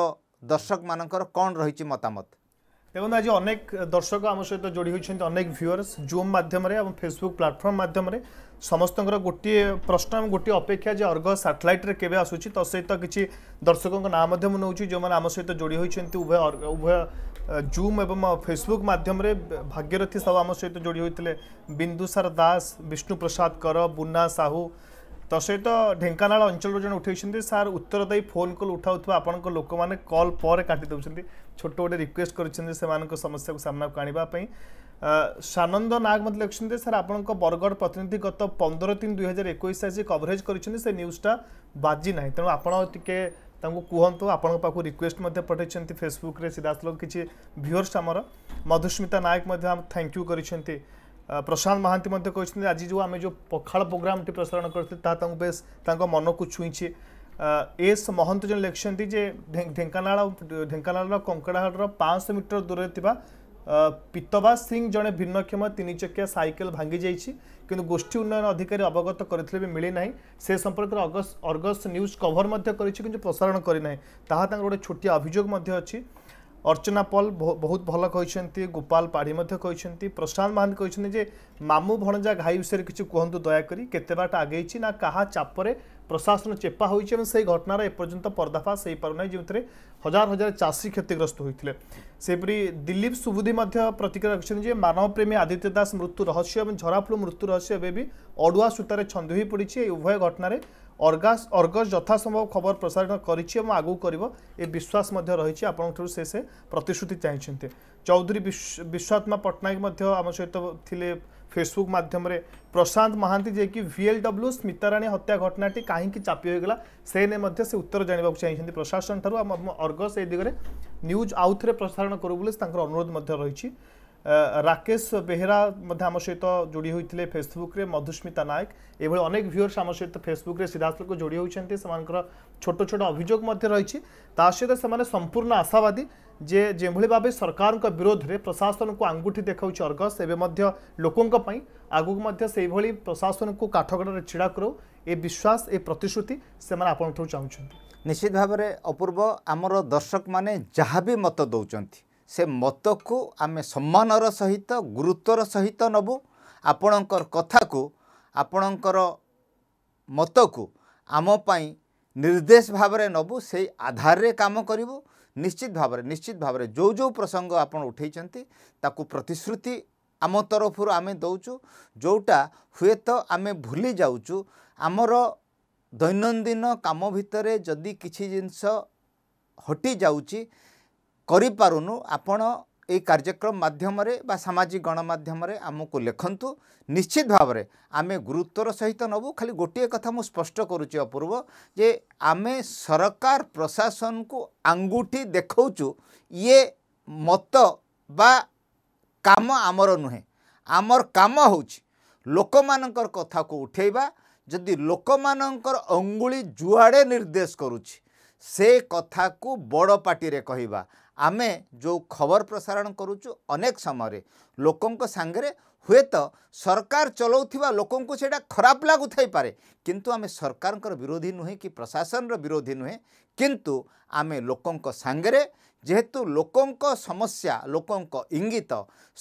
ଦର୍ଶକମାନଙ୍କର କ'ଣ ରହିଛି ମତାମତ দেখুন আজ অনেক দর্শক আম সহ যোড়ি হয়েছেন অনেক ভিউর্স জুম মাধ্যমে এবং ফেসবুক প্লাটফর্ম মাধ্যমে সমস্তর গোটিয়ে প্রশ্ন এবং গোটিয়ে অপেক্ষা যে অর্ঘ স্যাটেলাইট্রে কেবে আসুচি তো সহিত কিছু দর্শক না নেছি যে আম সহ যোড়ি হয়েছেন উভয় উভয় জুম এবং ফেসবুক মাধ্যমে ভাগ্যরথী সব আম সহ যোড়ি হয়েছে বিন্দুসার দাস বিষ্ণু প্রসাদ কর বুনা সাহু ତା ସହିତ ଢେଙ୍କାନାଳ ଅଞ୍ଚଳରୁ ଜଣେ ଉଠାଇଛନ୍ତି ସାର୍ ଉତ୍ତର ଦେଇ ଫୋନ୍ କଲ୍ ଉଠାଉଥିବା ଆପଣଙ୍କ ଲୋକମାନେ କଲ୍ ପରେ କାଟି ଦେଉଛନ୍ତି ଛୋଟ ଗୋଟେ ରିକ୍ୱେଷ୍ଟ କରିଛନ୍ତି ସେମାନଙ୍କ ସମସ୍ୟାକୁ ସାମ୍ନାକୁ ଆଣିବା ପାଇଁ ସାନନ୍ଦ ନାଗ ମଧ୍ୟ ଲେଖିଛନ୍ତି ସାର୍ ଆପଣଙ୍କ ବରଗଡ଼ ପ୍ରତିନିଧି ଗତ ପନ୍ଦର ତିନି ଦୁଇ ହଜାର ଏକୋଇଶ ଆସି କଭରେଜ୍ କରିଛନ୍ତି ସେ ନ୍ୟୁଜ୍ଟା ବାଜି ନାହିଁ ତେଣୁ ଆପଣ ଟିକେ ତାଙ୍କୁ କୁହନ୍ତୁ ଆପଣଙ୍କ ପାଖକୁ ରିକ୍ୱେଷ୍ଟ ମଧ୍ୟ ପଠାଇଛନ୍ତି ଫେସବୁକ୍ରେ ସିଧାସଳଖ କିଛି ଭ୍ୟୁଅର୍ସ ଆମର ମଧୁସ୍ମିତା ନାୟକ ମଧ୍ୟ ଥ୍ୟାଙ୍କ ୟୁ କରିଛନ୍ତି প্রশান্ত মহান্তি মধ্যে কিন্তু আজ যে আমি যে পখাল প্রোগ্রামটি প্রসারণ করলে তা তাঁকু বেশ তাঁর মনকু ছুঁইছে এস মহন্ত যে লেখিছন্তি যে ঢেঙ্কানাল ঢেঙ্কানাল কঙ্কড়াহাটর পাঁচশো মিটর দূরে থাকা পিতবা সিং জনে ভিন্নক্ষম তিনচকিয়া সাইকেল ভাঙ্গি যাই কিন্তু গোষ্ঠী উন্নয়ন অধিকারী অবগত করে মিলি না সে সম্পর্কের অর্গস নিউজ কভর করেছে কিন্তু প্রসারণ করে না তাহা তাঁর গোটে ছোটিয়া অভিযোগ অনেক ଅର୍ଚ୍ଚନା ପଲ୍ ବହୁତ ଭଲ କହିଛନ୍ତି ଗୋପାଲ ପାଢ଼ୀ ମଧ୍ୟ କହିଛନ୍ତି ପ୍ରଶାନ୍ତ ମହାନ୍ତ କହିଛନ୍ତି ଯେ ମାମୁ ଭଣଜା ଘାଇ ବିଷୟରେ କିଛି କୁହନ୍ତୁ ଦୟାକରି କେତେ ବାଟ ଆଗେଇଛି ନା କାହା ଚାପରେ ପ୍ରଶାସନ ଚେପା ହୋଇଛି ଏବଂ ସେହି ଘଟଣାର ଏପର୍ଯ୍ୟନ୍ତ ପର୍ଦ୍ଦାଫାସ ହୋଇପାରୁନାହିଁ ଯେଉଁଥିରେ ହଜାର ହଜାର ଚାଷୀ କ୍ଷତିଗ୍ରସ୍ତ ହୋଇଥିଲେ ସେହିପରି ଦିଲ୍ଲୀପ ସୁବୁଦ୍ଧି ମଧ୍ୟ ପ୍ରତିକ୍ରିୟା ରଖିଛନ୍ତି ଯେ ମାନବପ୍ରେମୀ ଆଦିତ୍ୟ ଦାସ ମୃତ୍ୟୁ ରହସ୍ୟ ଏବଂ ଝରାଫୁଲ ମୃତ୍ୟୁ ରହସ୍ୟ ଏବେ ବି ଅଡ଼ୁଆ ସୂତାରେ ଛନ୍ଦି ହୋଇ ପଡ଼ିଛି ଏହି ଉଭୟ ଘଟଣାରେ ଅର୍ଗାସ ଅର୍ଗସ ଯଥାସମ୍ଭବ ଖବର ପ୍ରସାରଣ କରିଛି ଏବଂ ଆଗକୁ କରିବ ଏ ବିଶ୍ୱାସ ମଧ୍ୟ ରହିଛି ଆପଣଙ୍କଠାରୁ ସେ ସେ ପ୍ରତିଶ୍ରୁତି ଚାହିଁଛନ୍ତି ଚୌଧୁରୀ ବିଶ୍ୱାତ୍ମା ପଟ୍ଟନାୟକ ମଧ୍ୟ ଆମ ସହିତ ଥିଲେ ଫେସବୁକ୍ ମାଧ୍ୟମରେ ପ୍ରଶାନ୍ତ ମହାନ୍ତି ଯିଏକି ଭିଏଲ୍ଡବ୍ଲ୍ୟୁ ସ୍ମିତାରାଣୀ ହତ୍ୟା ଘଟଣାଟି କାହିଁକି ଚାପି ହୋଇଗଲା ସେ ନେଇ ମଧ୍ୟ ସେ ଉତ୍ତର ଜାଣିବାକୁ ଚାହିଁଛନ୍ତି ପ୍ରଶାସନଠାରୁ ଆମ ଅର୍ଗସ୍ ଏ ଦିଗରେ ନ୍ୟୁଜ୍ ଆଉଥରେ ପ୍ରସାରଣ କରୁ ବୋଲି ତାଙ୍କର ଅନୁରୋଧ ମଧ୍ୟ ରହିଛି রাকেশ বেহরা মধ্যে আমার সহ যোড়ি হয়েছিল ফেসবুক্রে মধুস্মিতা নায়ক এইভাবে অনেক ভিউর্স আমার সহ ফেসবুক্রে সিধাসলখ যোড়ি হয়েছেন সেমানকর ছোট ছোট অভিযোগ রয়েছে তা সহ সে সম্পূর্ণ আশাবাদী যে যেভাবে ভাবে সরকার বিরোধে প্রশাসনকে আঙ্গুঠি দেখাউছে অর্গস এবে মধ্যে লোক আগুক মধ্যে সেইভাবে প্রশাসনকে কাঠগড়ে ছিড়া করো এ বিশ্বাস এ প্রতিশ্রুতি সে আপনার চাহুন নিশ্চিত ভাবে অপূর্ব আমার দর্শক মানে যা বি মত দৌঁচ ସେ ମତକୁ ଆମେ ସମ୍ମାନର ସହିତ ଗୁରୁତ୍ୱର ସହିତ ନେବୁ ଆପଣଙ୍କର କଥାକୁ ଆପଣଙ୍କର ମତକୁ ଆମ ପାଇଁ ନିର୍ଦ୍ଦେଶ ଭାବରେ ନେବୁ ସେଇ ଆଧାରରେ କାମ କରିବୁ ନିଶ୍ଚିତ ଭାବରେ ନିଶ୍ଚିତ ଭାବରେ ଯେଉଁ ଯେଉଁ ପ୍ରସଙ୍ଗ ଆପଣ ଉଠାଇଛନ୍ତି ତାକୁ ପ୍ରତିଶ୍ରୁତି ଆମ ତରଫରୁ ଆମେ ଦେଉଛୁ ଯେଉଁଟା ହୁଏତ ଆମେ ଭୁଲି ଯାଉଛୁ ଆମର ଦୈନନ୍ଦିନ କାମ ଭିତରେ ଯଦି କିଛି ଜିନିଷ ହଟିଯାଉଛି କରିପାରୁନୁ ଆପଣ ଏଇ କାର୍ଯ୍ୟକ୍ରମ ମାଧ୍ୟମରେ ବା ସାମାଜିକ ଗଣମାଧ୍ୟମରେ ଆମକୁ ଲେଖନ୍ତୁ ନିଶ୍ଚିତ ଭାବରେ ଆମେ ଗୁରୁତ୍ୱର ସହିତ ନେବୁ ଖାଲି ଗୋଟିଏ କଥା ମୁଁ ସ୍ପଷ୍ଟ କରୁଛି ଅପୂର୍ବ ଯେ ଆମେ ସରକାର ପ୍ରଶାସନକୁ ଆଙ୍ଗୁଠି ଦେଖାଉଛୁ ଇଏ ମତ ବା କାମ ଆମର ନୁହେଁ ଆମର କାମ ହେଉଛି ଲୋକମାନଙ୍କର କଥାକୁ ଉଠାଇବା ଯଦି ଲୋକମାନଙ୍କର ଅଙ୍ଗୁଳି ଯୁଆଡ଼େ ନିର୍ଦ୍ଦେଶ କରୁଛି ସେ କଥାକୁ ବଡ଼ ପାଟିରେ କହିବା ଆମେ ଯେଉଁ ଖବର ପ୍ରସାରଣ କରୁଛୁ ଅନେକ ସମୟରେ ଲୋକଙ୍କ ସାଙ୍ଗରେ ହୁଏତ ସରକାର ଚଲାଉଥିବା ଲୋକଙ୍କୁ ସେଇଟା ଖରାପ ଲାଗୁଥାଇପାରେ କିନ୍ତୁ ଆମେ ସରକାରଙ୍କର ବିରୋଧୀ ନୁହେଁ କି ପ୍ରଶାସନର ବିରୋଧୀ ନୁହେଁ କିନ୍ତୁ ଆମେ ଲୋକଙ୍କ ସାଙ୍ଗରେ ଯେହେତୁ ଲୋକଙ୍କ ସମସ୍ୟା ଲୋକଙ୍କ ଇଙ୍ଗିତ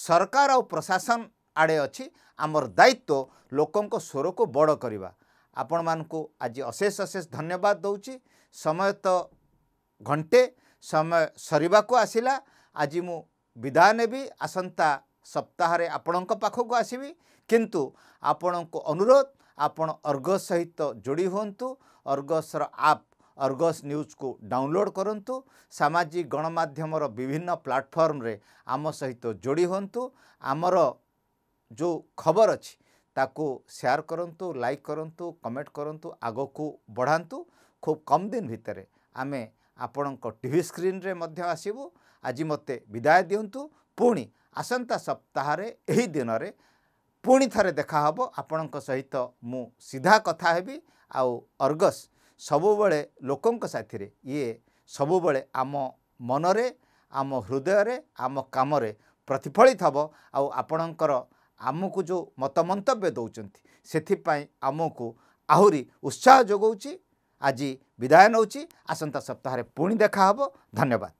ସରକାର ଆଉ ପ୍ରଶାସନ ଆଡ଼େ ଅଛି ଆମର ଦାୟିତ୍ୱ ଲୋକଙ୍କ ସ୍ୱରକୁ ବଡ଼ କରିବା ଆପଣମାନଙ୍କୁ ଆଜି ଅଶେଷ ଅଶେଷ ଧନ୍ୟବାଦ ଦେଉଛି ସମୟ ତ ଘଣ୍ଟେ ସମୟ ସରିବାକୁ ଆସିଲା ଆଜି ମୁଁ ବିଦା ନେବି ଆସନ୍ତା ସପ୍ତାହରେ ଆପଣଙ୍କ ପାଖକୁ ଆସିବି କିନ୍ତୁ ଆପଣଙ୍କୁ ଅନୁରୋଧ ଆପଣ ଅର୍ଗସ୍ ସହିତ ଯୋଡ଼ି ହୁଅନ୍ତୁ ଅର୍ଗସ୍ର ଆପ୍ ଅର୍ଗସ୍ ନ୍ୟୁଜ୍କୁ ଡାଉନଲୋଡ଼୍ କରନ୍ତୁ ସାମାଜିକ ଗଣମାଧ୍ୟମର ବିଭିନ୍ନ ପ୍ଲାଟଫର୍ମରେ ଆମ ସହିତ ଯୋଡ଼ି ହୁଅନ୍ତୁ ଆମର ଯେଉଁ ଖବର ଅଛି ତାକୁ ସେୟାର କରନ୍ତୁ ଲାଇକ୍ କରନ୍ତୁ କମେଣ୍ଟ କରନ୍ତୁ ଆଗକୁ ବଢ଼ାନ୍ତୁ ଖୁବ୍ କମ୍ ଦିନ ଭିତରେ ଆମେ ଆପଣଙ୍କ ଟିଭି ସ୍କ୍ରିନ୍ରେ ମଧ୍ୟ ଆସିବୁ ଆଜି ମୋତେ ବିଦାୟ ଦିଅନ୍ତୁ ପୁଣି ଆସନ୍ତା ସପ୍ତାହରେ ଏହି ଦିନରେ ପୁଣି ଥରେ ଦେଖା ହେବ ଆପଣଙ୍କ ସହିତ ମୁଁ ସିଧା କଥା ହେବି ଆଉ ଅର୍ଗସ୍ ସବୁବେଳେ ଲୋକଙ୍କ ସାଥିରେ ଇଏ ସବୁବେଳେ ଆମ ମନରେ ଆମ ହୃଦୟରେ ଆମ କାମରେ ପ୍ରତିଫଳିତ ହେବ ଆଉ ଆପଣଙ୍କର ଆମକୁ ଯେଉଁ ମତମନ୍ତବ୍ୟ ଦେଉଛନ୍ତି ସେଥିପାଇଁ ଆମକୁ ଆହୁରି ଉତ୍ସାହ ଯୋଗାଉଛି ଆଜି ବିଦାୟ ନେଉଛି ଆସନ୍ତା ସପ୍ତାହରେ ପୁଣି ଦେଖାହେବ ଧନ୍ୟବାଦ